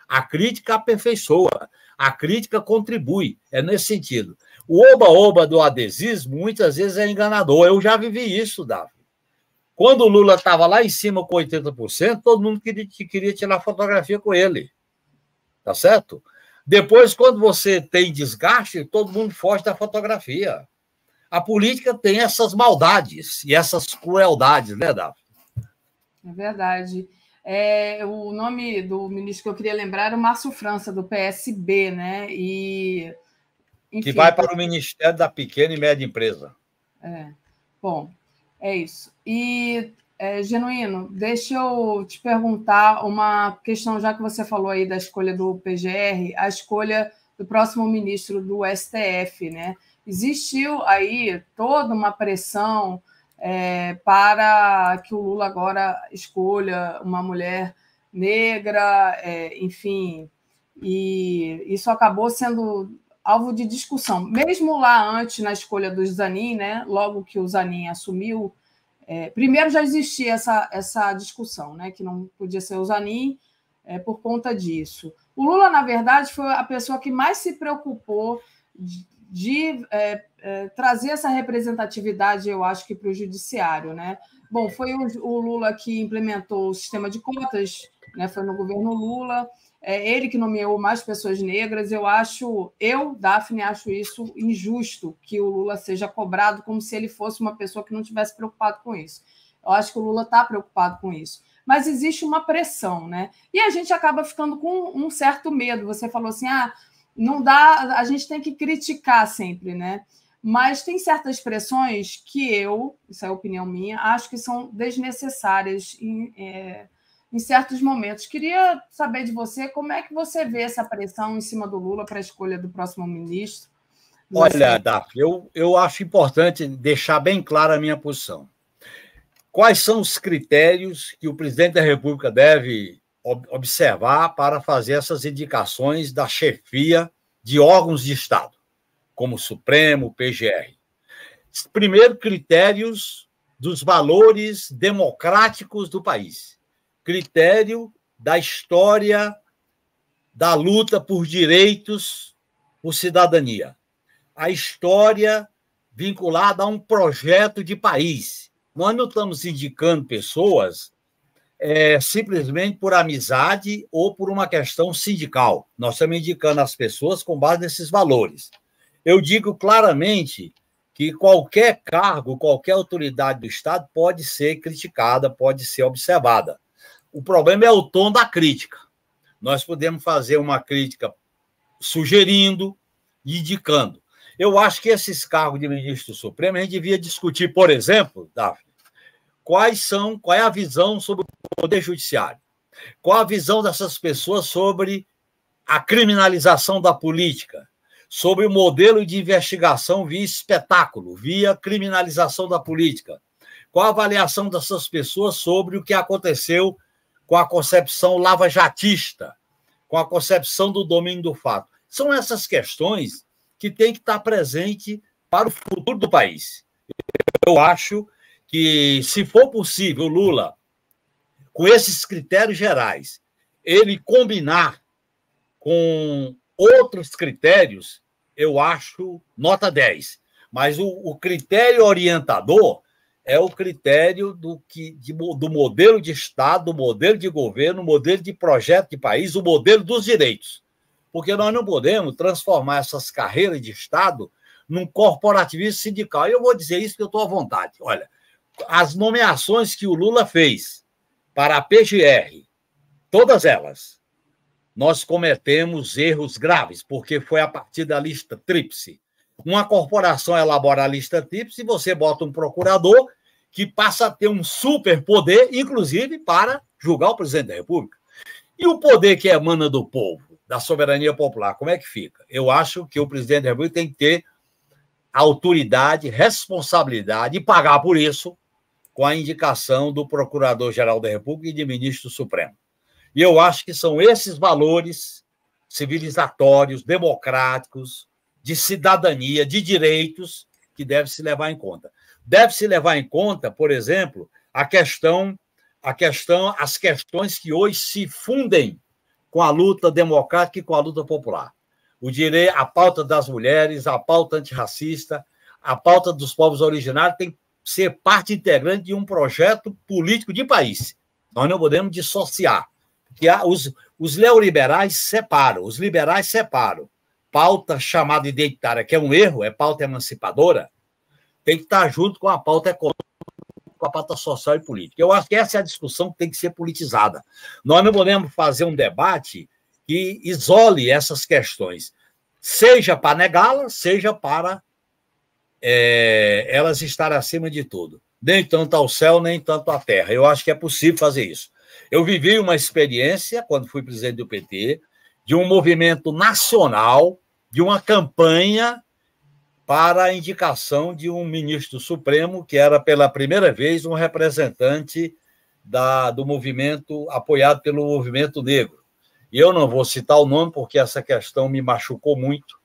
A crítica aperfeiçoa, a crítica contribui. É nesse sentido. O oba-oba do adesismo muitas vezes é enganador. Eu já vivi isso, Davi. Quando o Lula estava lá em cima com 80%, todo mundo queria, queria tirar fotografia com ele. Tá certo? Depois, quando você tem desgaste, todo mundo foge da fotografia. A política tem essas maldades e essas crueldades, né, Davi? É verdade. É, o nome do ministro que eu queria lembrar era o Márcio França, do PSB, né? E, enfim, que vai para o Ministério da Pequena e Média Empresa. É. Bom, é isso. E, é, Genuíno, deixa eu te perguntar uma questão, já que você falou aí da escolha do PGR, a escolha do próximo ministro do STF, né? Existiu aí toda uma pressão é, para que o Lula agora escolha uma mulher negra, é, enfim, e isso acabou sendo alvo de discussão. Mesmo lá antes, na escolha do Zanin, né, logo que o Zanin assumiu, é, primeiro já existia essa, essa discussão, né, que não podia ser o Zanin é, por conta disso. O Lula, na verdade, foi a pessoa que mais se preocupou de é, é, trazer essa representatividade, eu acho que para o judiciário, né? Bom, foi o, o, Lula que implementou o sistema de cotas, né? Foi no governo Lula, é ele que nomeou mais pessoas negras. Eu acho, eu, Daphne, acho isso injusto que o Lula seja cobrado como se ele fosse uma pessoa que não tivesse preocupado com isso. Eu acho que o Lula está preocupado com isso mas existe uma pressão, né? E a gente acaba ficando com um certo medo. Você falou assim: ah, não dá, a gente tem que criticar sempre, né? Mas tem certas expressões que eu, isso é opinião minha, acho que são desnecessárias em, é, em certos momentos. Queria saber de você como é que você vê essa pressão em cima do Lula para a escolha do próximo ministro. Olha, Daf, eu, eu acho importante deixar bem clara a minha posição. Quais são os critérios que o presidente da República deve observar para fazer essas indicações da chefia de órgãos de Estado, como Supremo, PGR. Primeiro, critérios dos valores democráticos do país, critério da história da luta por direitos, por cidadania, a história vinculada a um projeto de país. Nós não estamos indicando pessoas é, simplesmente por amizade ou por uma questão sindical. Nós estamos indicando as pessoas com base nesses valores. Eu digo claramente que qualquer cargo, qualquer autoridade do Estado pode ser criticada, pode ser observada. O problema é o tom da crítica. Nós podemos fazer uma crítica sugerindo, indicando. Eu acho que esses cargos de ministro Supremo a gente devia discutir, por exemplo, Daphne, quais são, qual é a visão sobre o poder judiciário? Qual a visão dessas pessoas sobre a criminalização da política? Sobre o modelo de investigação via espetáculo, via criminalização da política? Qual a avaliação dessas pessoas sobre o que aconteceu com a concepção lava-jatista, com a concepção do domínio do fato? São essas questões que têm que estar presente para o futuro do país. Eu acho que, se for possível, Lula, com esses critérios gerais, ele combinar com outros critérios, eu acho nota 10. Mas o, o critério orientador é o critério do, que, de, do modelo de Estado, do modelo de governo, modelo de projeto de país, o modelo dos direitos. Porque nós não podemos transformar essas carreiras de Estado num corporativismo sindical. E eu vou dizer isso que eu estou à vontade. Olha, as nomeações que o Lula fez para a PGR, todas elas, nós cometemos erros graves, porque foi a partir da lista tríplice. Uma corporação elabora a lista tríplice e você bota um procurador que passa a ter um superpoder, inclusive para julgar o presidente da República. E o poder que emana do povo, da soberania popular, como é que fica? Eu acho que o presidente da República tem que ter autoridade, responsabilidade e pagar por isso com a indicação do Procurador-Geral da República e de Ministro Supremo. E eu acho que são esses valores civilizatórios, democráticos, de cidadania, de direitos, que deve se levar em conta. Deve se levar em conta, por exemplo, a questão, a questão, as questões que hoje se fundem com a luta democrática e com a luta popular. O direito, a pauta das mulheres, a pauta antirracista, a pauta dos povos originários tem ser parte integrante de um projeto político de país. Nós não podemos dissociar. Porque os, os neoliberais separam, os liberais separam. Pauta chamada identitária, que é um erro, é pauta emancipadora, tem que estar junto com a pauta econômica, com a pauta social e política. Eu acho que essa é a discussão que tem que ser politizada. Nós não podemos fazer um debate que isole essas questões, seja para negá-las, seja para é, elas estar acima de tudo. Nem tanto ao céu, nem tanto à terra. Eu acho que é possível fazer isso. Eu vivi uma experiência, quando fui presidente do PT, de um movimento nacional, de uma campanha para a indicação de um ministro supremo, que era pela primeira vez um representante da, do movimento, apoiado pelo movimento negro. E eu não vou citar o nome, porque essa questão me machucou muito,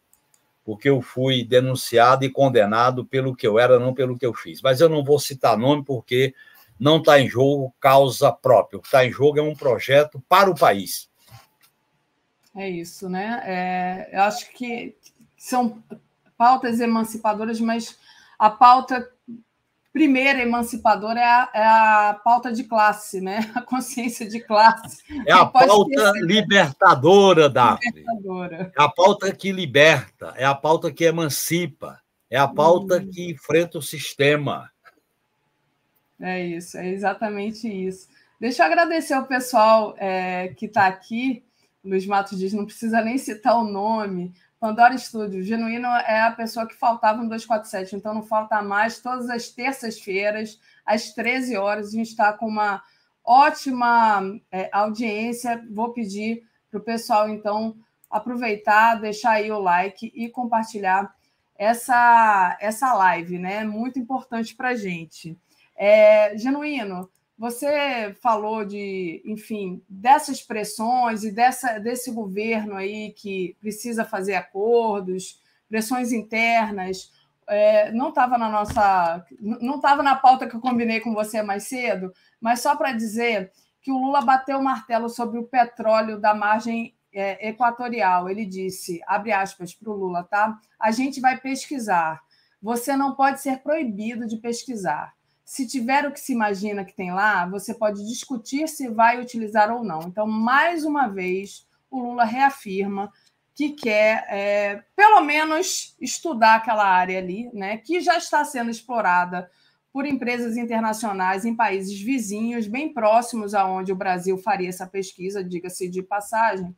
porque eu fui denunciado e condenado pelo que eu era, não pelo que eu fiz. Mas eu não vou citar nome porque não está em jogo causa própria. O que está em jogo é um projeto para o país. É isso, né? É, eu acho que são pautas emancipadoras, mas a pauta primeira emancipadora é a, é a, pauta de classe, né? <laughs> A consciência de classe. É a pauta esquecer, libertadora, Davi. Libertadora. É a pauta que liberta, é a pauta que emancipa, é a pauta hum. que enfrenta o sistema. É isso, é exatamente isso. Deixa eu agradecer ao pessoal é, que está aqui. Luiz Matos diz: não precisa nem citar o nome, Pandora Studios, Genuíno é a pessoa que faltava no 247, então não falta mais. Todas as terças-feiras, às 13 horas, a gente está com uma ótima é, audiência. Vou pedir para o pessoal, então, aproveitar, deixar aí o like e compartilhar essa, essa live, né? Muito importante para a gente. É, Genuíno, você falou de, enfim, dessas pressões e dessa, desse governo aí que precisa fazer acordos, pressões internas. É, não estava na nossa, não estava na pauta que eu combinei com você mais cedo, mas só para dizer que o Lula bateu o martelo sobre o petróleo da margem é, equatorial. Ele disse, abre aspas para o Lula, tá? A gente vai pesquisar. Você não pode ser proibido de pesquisar. Se tiver o que se imagina que tem lá, você pode discutir se vai utilizar ou não. Então, mais uma vez, o Lula reafirma que quer, é, pelo menos, estudar aquela área ali, né, que já está sendo explorada por empresas internacionais em países vizinhos, bem próximos aonde o Brasil faria essa pesquisa, diga-se de passagem.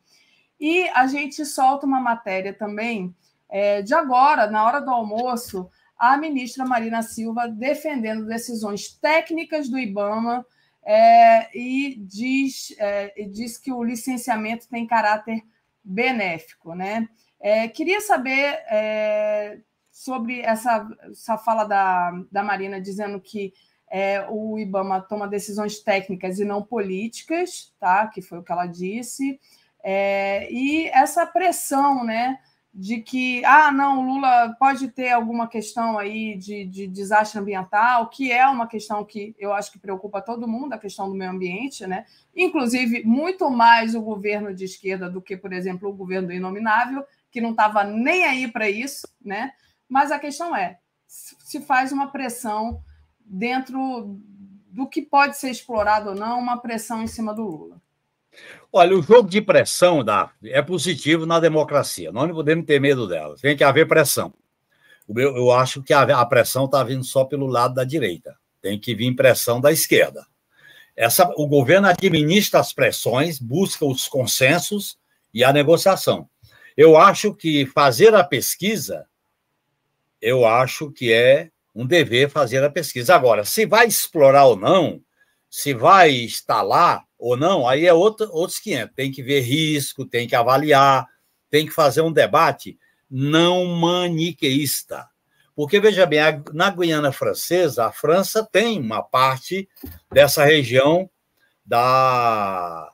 E a gente solta uma matéria também é, de agora, na hora do almoço, a ministra Marina Silva defendendo decisões técnicas do IBAMA é, e diz, é, diz que o licenciamento tem caráter benéfico. Né? É, queria saber é, sobre essa, essa fala da, da Marina dizendo que é, o IBAMA toma decisões técnicas e não políticas, tá? que foi o que ela disse, é, e essa pressão, né? de que, ah, não, Lula pode ter alguma questão aí de, de desastre ambiental, que é uma questão que eu acho que preocupa todo mundo, a questão do meio ambiente, né? Inclusive, muito mais o governo de esquerda do que, por exemplo, o governo do Inominável, que não estava nem aí para isso, né? Mas a questão é, se faz uma pressão dentro do que pode ser explorado ou não, uma pressão em cima do Lula. Olha, o jogo de pressão dá, é positivo na democracia. Nós não podemos ter medo dela. Tem que haver pressão. Eu, eu acho que a, a pressão está vindo só pelo lado da direita. Tem que vir pressão da esquerda. Essa, o governo administra as pressões, busca os consensos e a negociação. Eu acho que fazer a pesquisa, eu acho que é um dever fazer a pesquisa. Agora, se vai explorar ou não, se vai instalar ou não, aí é outro, outros 500. Tem que ver risco, tem que avaliar, tem que fazer um debate não maniqueísta. Porque, veja bem, na Guiana Francesa, a França tem uma parte dessa região da,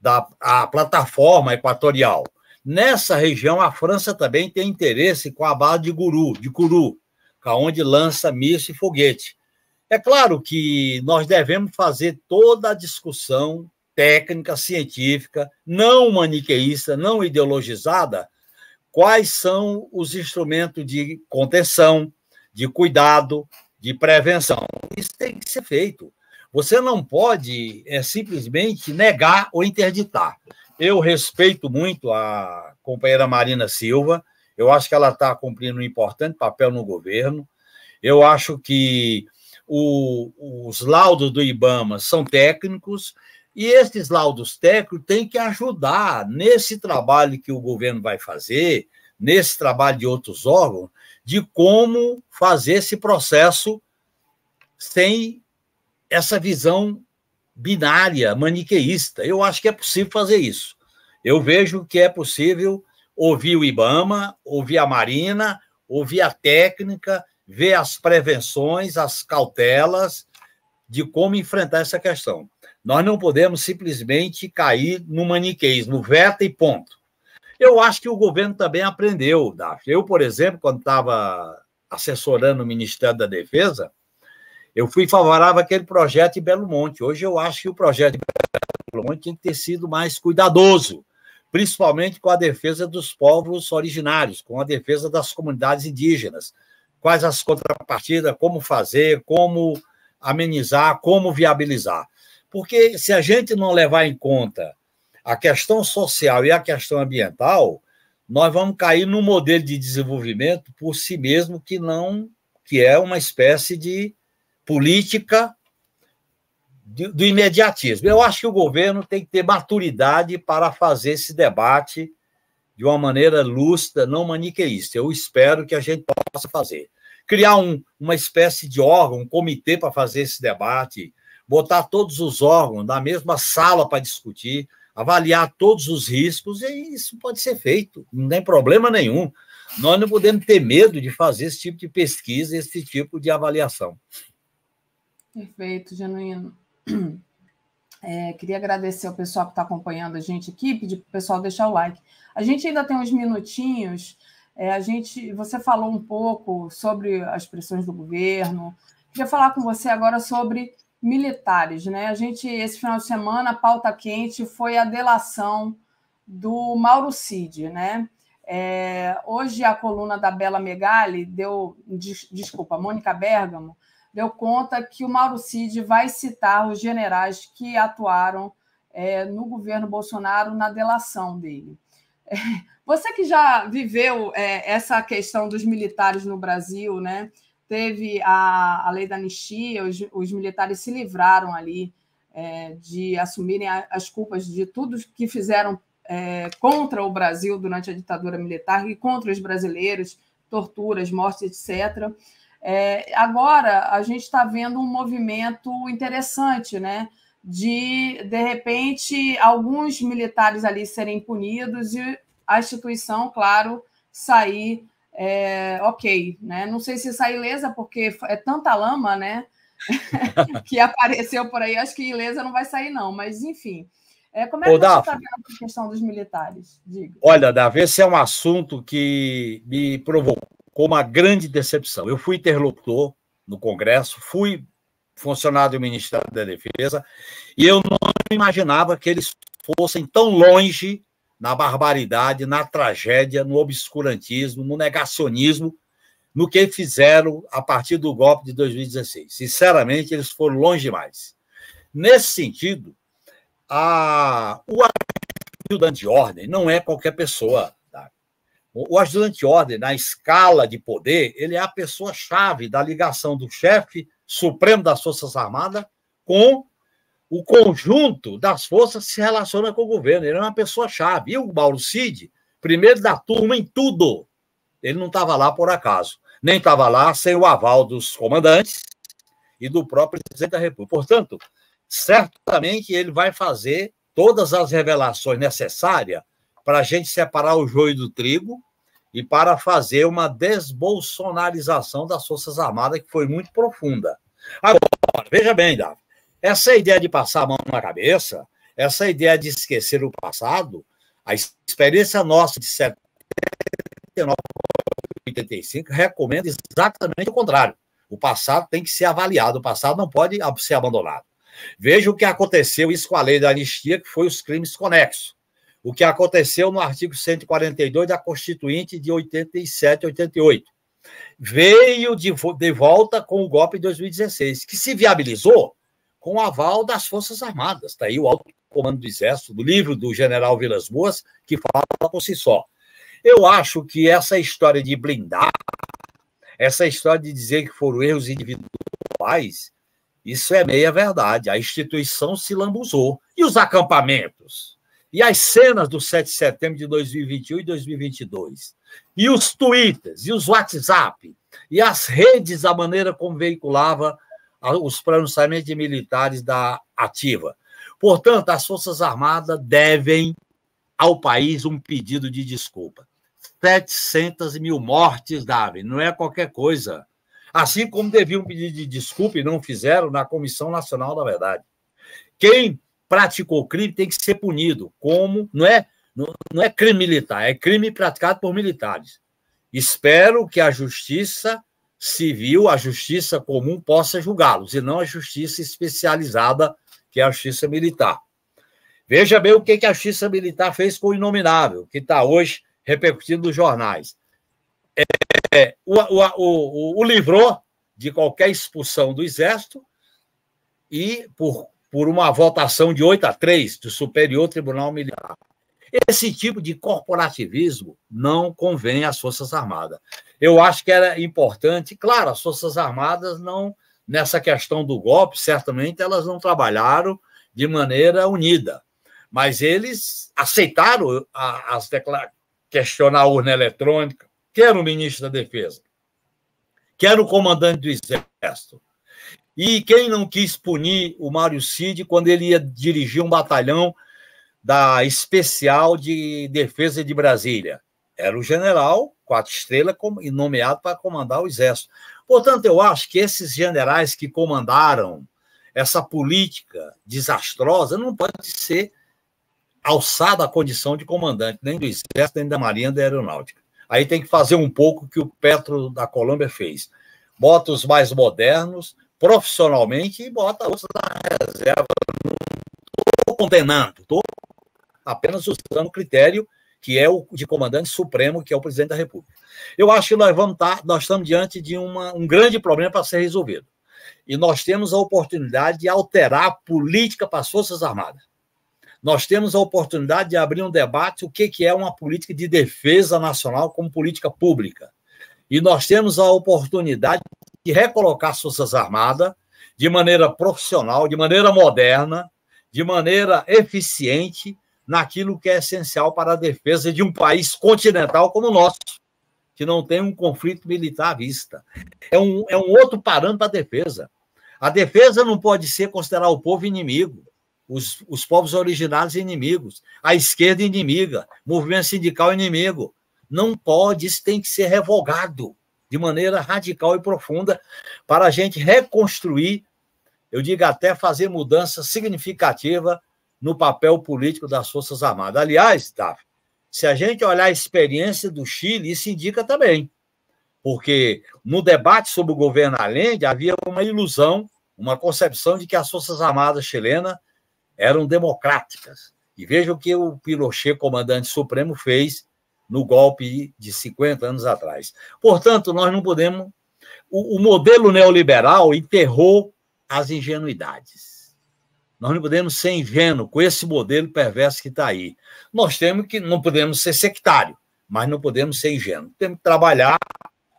da a plataforma equatorial. Nessa região, a França também tem interesse com a base de Guru, de Curu, é onde lança míssil e foguete. É claro que nós devemos fazer toda a discussão técnica, científica, não maniqueísta, não ideologizada, quais são os instrumentos de contenção, de cuidado, de prevenção. Isso tem que ser feito. Você não pode é, simplesmente negar ou interditar. Eu respeito muito a companheira Marina Silva, eu acho que ela está cumprindo um importante papel no governo. Eu acho que o, os laudos do IBAMA são técnicos, e esses laudos técnicos têm que ajudar nesse trabalho que o governo vai fazer, nesse trabalho de outros órgãos, de como fazer esse processo sem essa visão binária, maniqueísta. Eu acho que é possível fazer isso. Eu vejo que é possível ouvir o IBAMA, ouvir a Marina, ouvir a técnica, ver as prevenções, as cautelas de como enfrentar essa questão. Nós não podemos simplesmente cair no maniqueísmo, veta e ponto. Eu acho que o governo também aprendeu, Daf. Eu, por exemplo, quando estava assessorando o Ministério da Defesa, eu fui favorável àquele projeto de Belo Monte. Hoje eu acho que o projeto de Belo Monte tinha que ter sido mais cuidadoso, principalmente com a defesa dos povos originários, com a defesa das comunidades indígenas quais as contrapartidas, como fazer, como amenizar, como viabilizar. Porque se a gente não levar em conta a questão social e a questão ambiental, nós vamos cair num modelo de desenvolvimento por si mesmo que não que é uma espécie de política do imediatismo. Eu acho que o governo tem que ter maturidade para fazer esse debate de uma maneira lúcida, não maniqueísta. Eu espero que a gente possa fazer. Criar um, uma espécie de órgão, um comitê para fazer esse debate, botar todos os órgãos na mesma sala para discutir, avaliar todos os riscos, e isso pode ser feito, não tem problema nenhum. Nós não podemos ter medo de fazer esse tipo de pesquisa, esse tipo de avaliação. Perfeito, Genuíno. É, queria agradecer ao pessoal que está acompanhando a gente aqui, pedir para o pessoal deixar o like. A gente ainda tem uns minutinhos. É, a gente, você falou um pouco sobre as pressões do governo. Queria falar com você agora sobre militares, né? A gente esse final de semana a pauta quente foi a delação do Mauro Cid, né? É, hoje a coluna da Bela Megali deu, des, desculpa, Mônica Bergamo deu conta que o Mauro Cid vai citar os generais que atuaram é, no governo Bolsonaro na delação dele. É, você que já viveu é, essa questão dos militares no Brasil, né? teve a, a lei da anistia, os, os militares se livraram ali é, de assumirem a, as culpas de tudo que fizeram é, contra o Brasil durante a ditadura militar e contra os brasileiros, torturas, mortes, etc. É, agora a gente está vendo um movimento interessante, né? De de repente alguns militares ali serem punidos e a instituição, claro, sair é, ok, né? Não sei se sair ilesa porque é tanta lama, né? <laughs> que apareceu por aí. Acho que ilesa não vai sair não, mas enfim. É, como é que Ô, você está vendo a questão dos militares? Diga. Olha, Davi, esse é um assunto que me provocou com uma grande decepção. Eu fui interlocutor no Congresso, fui funcionário do Ministério da Defesa, e eu não imaginava que eles fossem tão longe na barbaridade, na tragédia, no obscurantismo, no negacionismo, no que fizeram a partir do golpe de 2016. Sinceramente, eles foram longe demais. Nesse sentido, a, o ajudante de ordem não é qualquer pessoa. O ajudante de ordem, na escala de poder, ele é a pessoa-chave da ligação do chefe supremo das Forças Armadas com o conjunto das forças que se relaciona com o governo. Ele é uma pessoa-chave. E o Mauro Cid, primeiro da turma em tudo. Ele não estava lá por acaso. Nem estava lá sem o aval dos comandantes e do próprio presidente da República. Portanto, certamente ele vai fazer todas as revelações necessárias para a gente separar o joio do trigo e para fazer uma desbolsonarização das Forças Armadas, que foi muito profunda. Agora, veja bem, Davi, essa ideia de passar a mão na cabeça, essa ideia de esquecer o passado, a experiência nossa de 79 85 recomenda exatamente o contrário. O passado tem que ser avaliado, o passado não pode ser abandonado. Veja o que aconteceu, isso com a lei da anistia, que foi os crimes conexos o que aconteceu no artigo 142 da Constituinte de 87, 88. Veio de, de volta com o golpe de 2016, que se viabilizou com o aval das Forças Armadas. Está aí o alto comando do Exército, do livro do general Vilas Boas, que fala por si só. Eu acho que essa história de blindar, essa história de dizer que foram erros individuais, isso é meia verdade. A instituição se lambuzou. E os acampamentos? e as cenas do 7 de setembro de 2021 e 2022, e os twitters, e os WhatsApp, e as redes, a maneira como veiculava os pronunciamentos militares da ativa. Portanto, as Forças Armadas devem ao país um pedido de desculpa. 700 mil mortes, Davi, não é qualquer coisa. Assim como deviam pedir de desculpa e não fizeram na Comissão Nacional da Verdade. Quem praticou crime tem que ser punido, como não é não, é crime militar, é crime praticado por militares. Espero que a justiça civil, a justiça comum possa julgá-los e não a justiça especializada que é a justiça militar. Veja bem o que a justiça militar fez com o inominável, que está hoje repercutindo nos jornais. é, é o, o, o, o livrou de qualquer expulsão do exército e, por por uma votação de 8 a 3 do Superior Tribunal Militar. Esse tipo de corporativismo não convém às Forças Armadas. Eu acho que era importante, claro, as Forças Armadas não, nessa questão do golpe, certamente elas não trabalharam de maneira unida, mas eles aceitaram as questionar a urna eletrônica, Quero o ministro da Defesa, Quero o comandante do Exército, e quem não quis punir o Mário Cid quando ele ia dirigir um batalhão da Especial de Defesa de Brasília? Era o general Quatro Estrelas nomeado para comandar o exército. Portanto, eu acho que esses generais que comandaram essa política desastrosa não pode ser alçada à condição de comandante, nem do Exército, nem da Marinha, nem da Aeronáutica. Aí tem que fazer um pouco o que o Petro da Colômbia fez. Bota os mais modernos, profissionalmente e bota outros na reserva. Não estou condenando, estou apenas usando o critério que é o de comandante supremo, que é o presidente da República. Eu acho que nós vamos estar, tá, nós estamos diante de uma, um grande problema para ser resolvido. E nós temos a oportunidade de alterar a política para as Forças Armadas. Nós temos a oportunidade de abrir um debate o que, que é uma política de defesa nacional como política pública. E nós temos a oportunidade de recolocar as Forças Armadas de maneira profissional, de maneira moderna, de maneira eficiente naquilo que é essencial para a defesa de um país continental como o nosso, que não tem um conflito militar à vista. É um, é um outro parâmetro a defesa. A defesa não pode ser considerar o povo inimigo, os, os povos originários inimigos, a esquerda inimiga, movimento sindical inimigo. Não pode, isso tem que ser revogado de maneira radical e profunda para a gente reconstruir, eu digo até fazer mudança significativa no papel político das Forças Armadas. Aliás, Davi, se a gente olhar a experiência do Chile, isso indica também, porque no debate sobre o governo Allende havia uma ilusão, uma concepção de que as Forças Armadas chilenas eram democráticas. E veja o que o Pinochet, comandante supremo, fez no golpe de 50 anos atrás. Portanto, nós não podemos. O, o modelo neoliberal enterrou as ingenuidades. Nós não podemos ser ingênuos com esse modelo perverso que está aí. Nós temos que não podemos ser sectário, mas não podemos ser ingênuo. Temos que trabalhar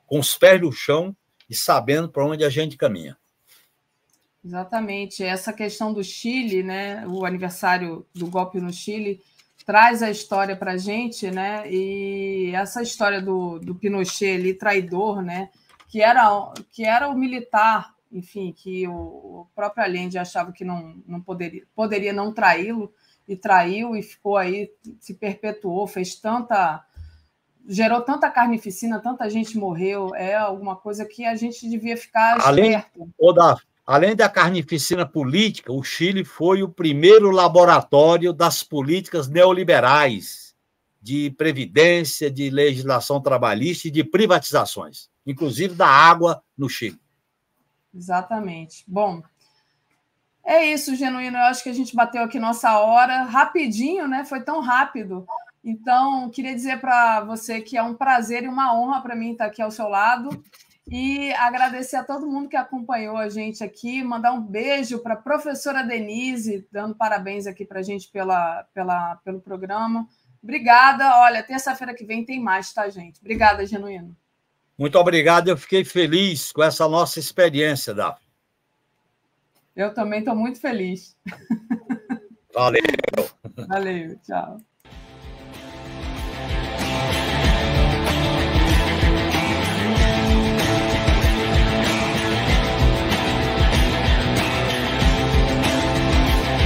com os pés no chão e sabendo para onde a gente caminha. Exatamente. Essa questão do Chile, né? O aniversário do golpe no Chile traz a história para a gente, né? E essa história do, do Pinochet ali, traidor, né? Que era, que era o militar, enfim, que o, o próprio Allende achava que não, não poderia, poderia não traí-lo, e traiu e ficou aí, se perpetuou, fez tanta. gerou tanta carnificina, tanta gente morreu. É alguma coisa que a gente devia ficar esperto. Ô, Além da carnificina política, o Chile foi o primeiro laboratório das políticas neoliberais de previdência, de legislação trabalhista e de privatizações, inclusive da água no Chile. Exatamente. Bom, é isso, Genuíno. Eu acho que a gente bateu aqui nossa hora rapidinho, né? Foi tão rápido. Então, queria dizer para você que é um prazer e uma honra para mim estar aqui ao seu lado. E agradecer a todo mundo que acompanhou a gente aqui, mandar um beijo para a professora Denise, dando parabéns aqui para a gente pela, pela, pelo programa. Obrigada. Olha, terça-feira que vem tem mais, tá, gente? Obrigada, Genuíno. Muito obrigado. Eu fiquei feliz com essa nossa experiência, Davi. Eu também estou muito feliz. Valeu. Valeu, tchau.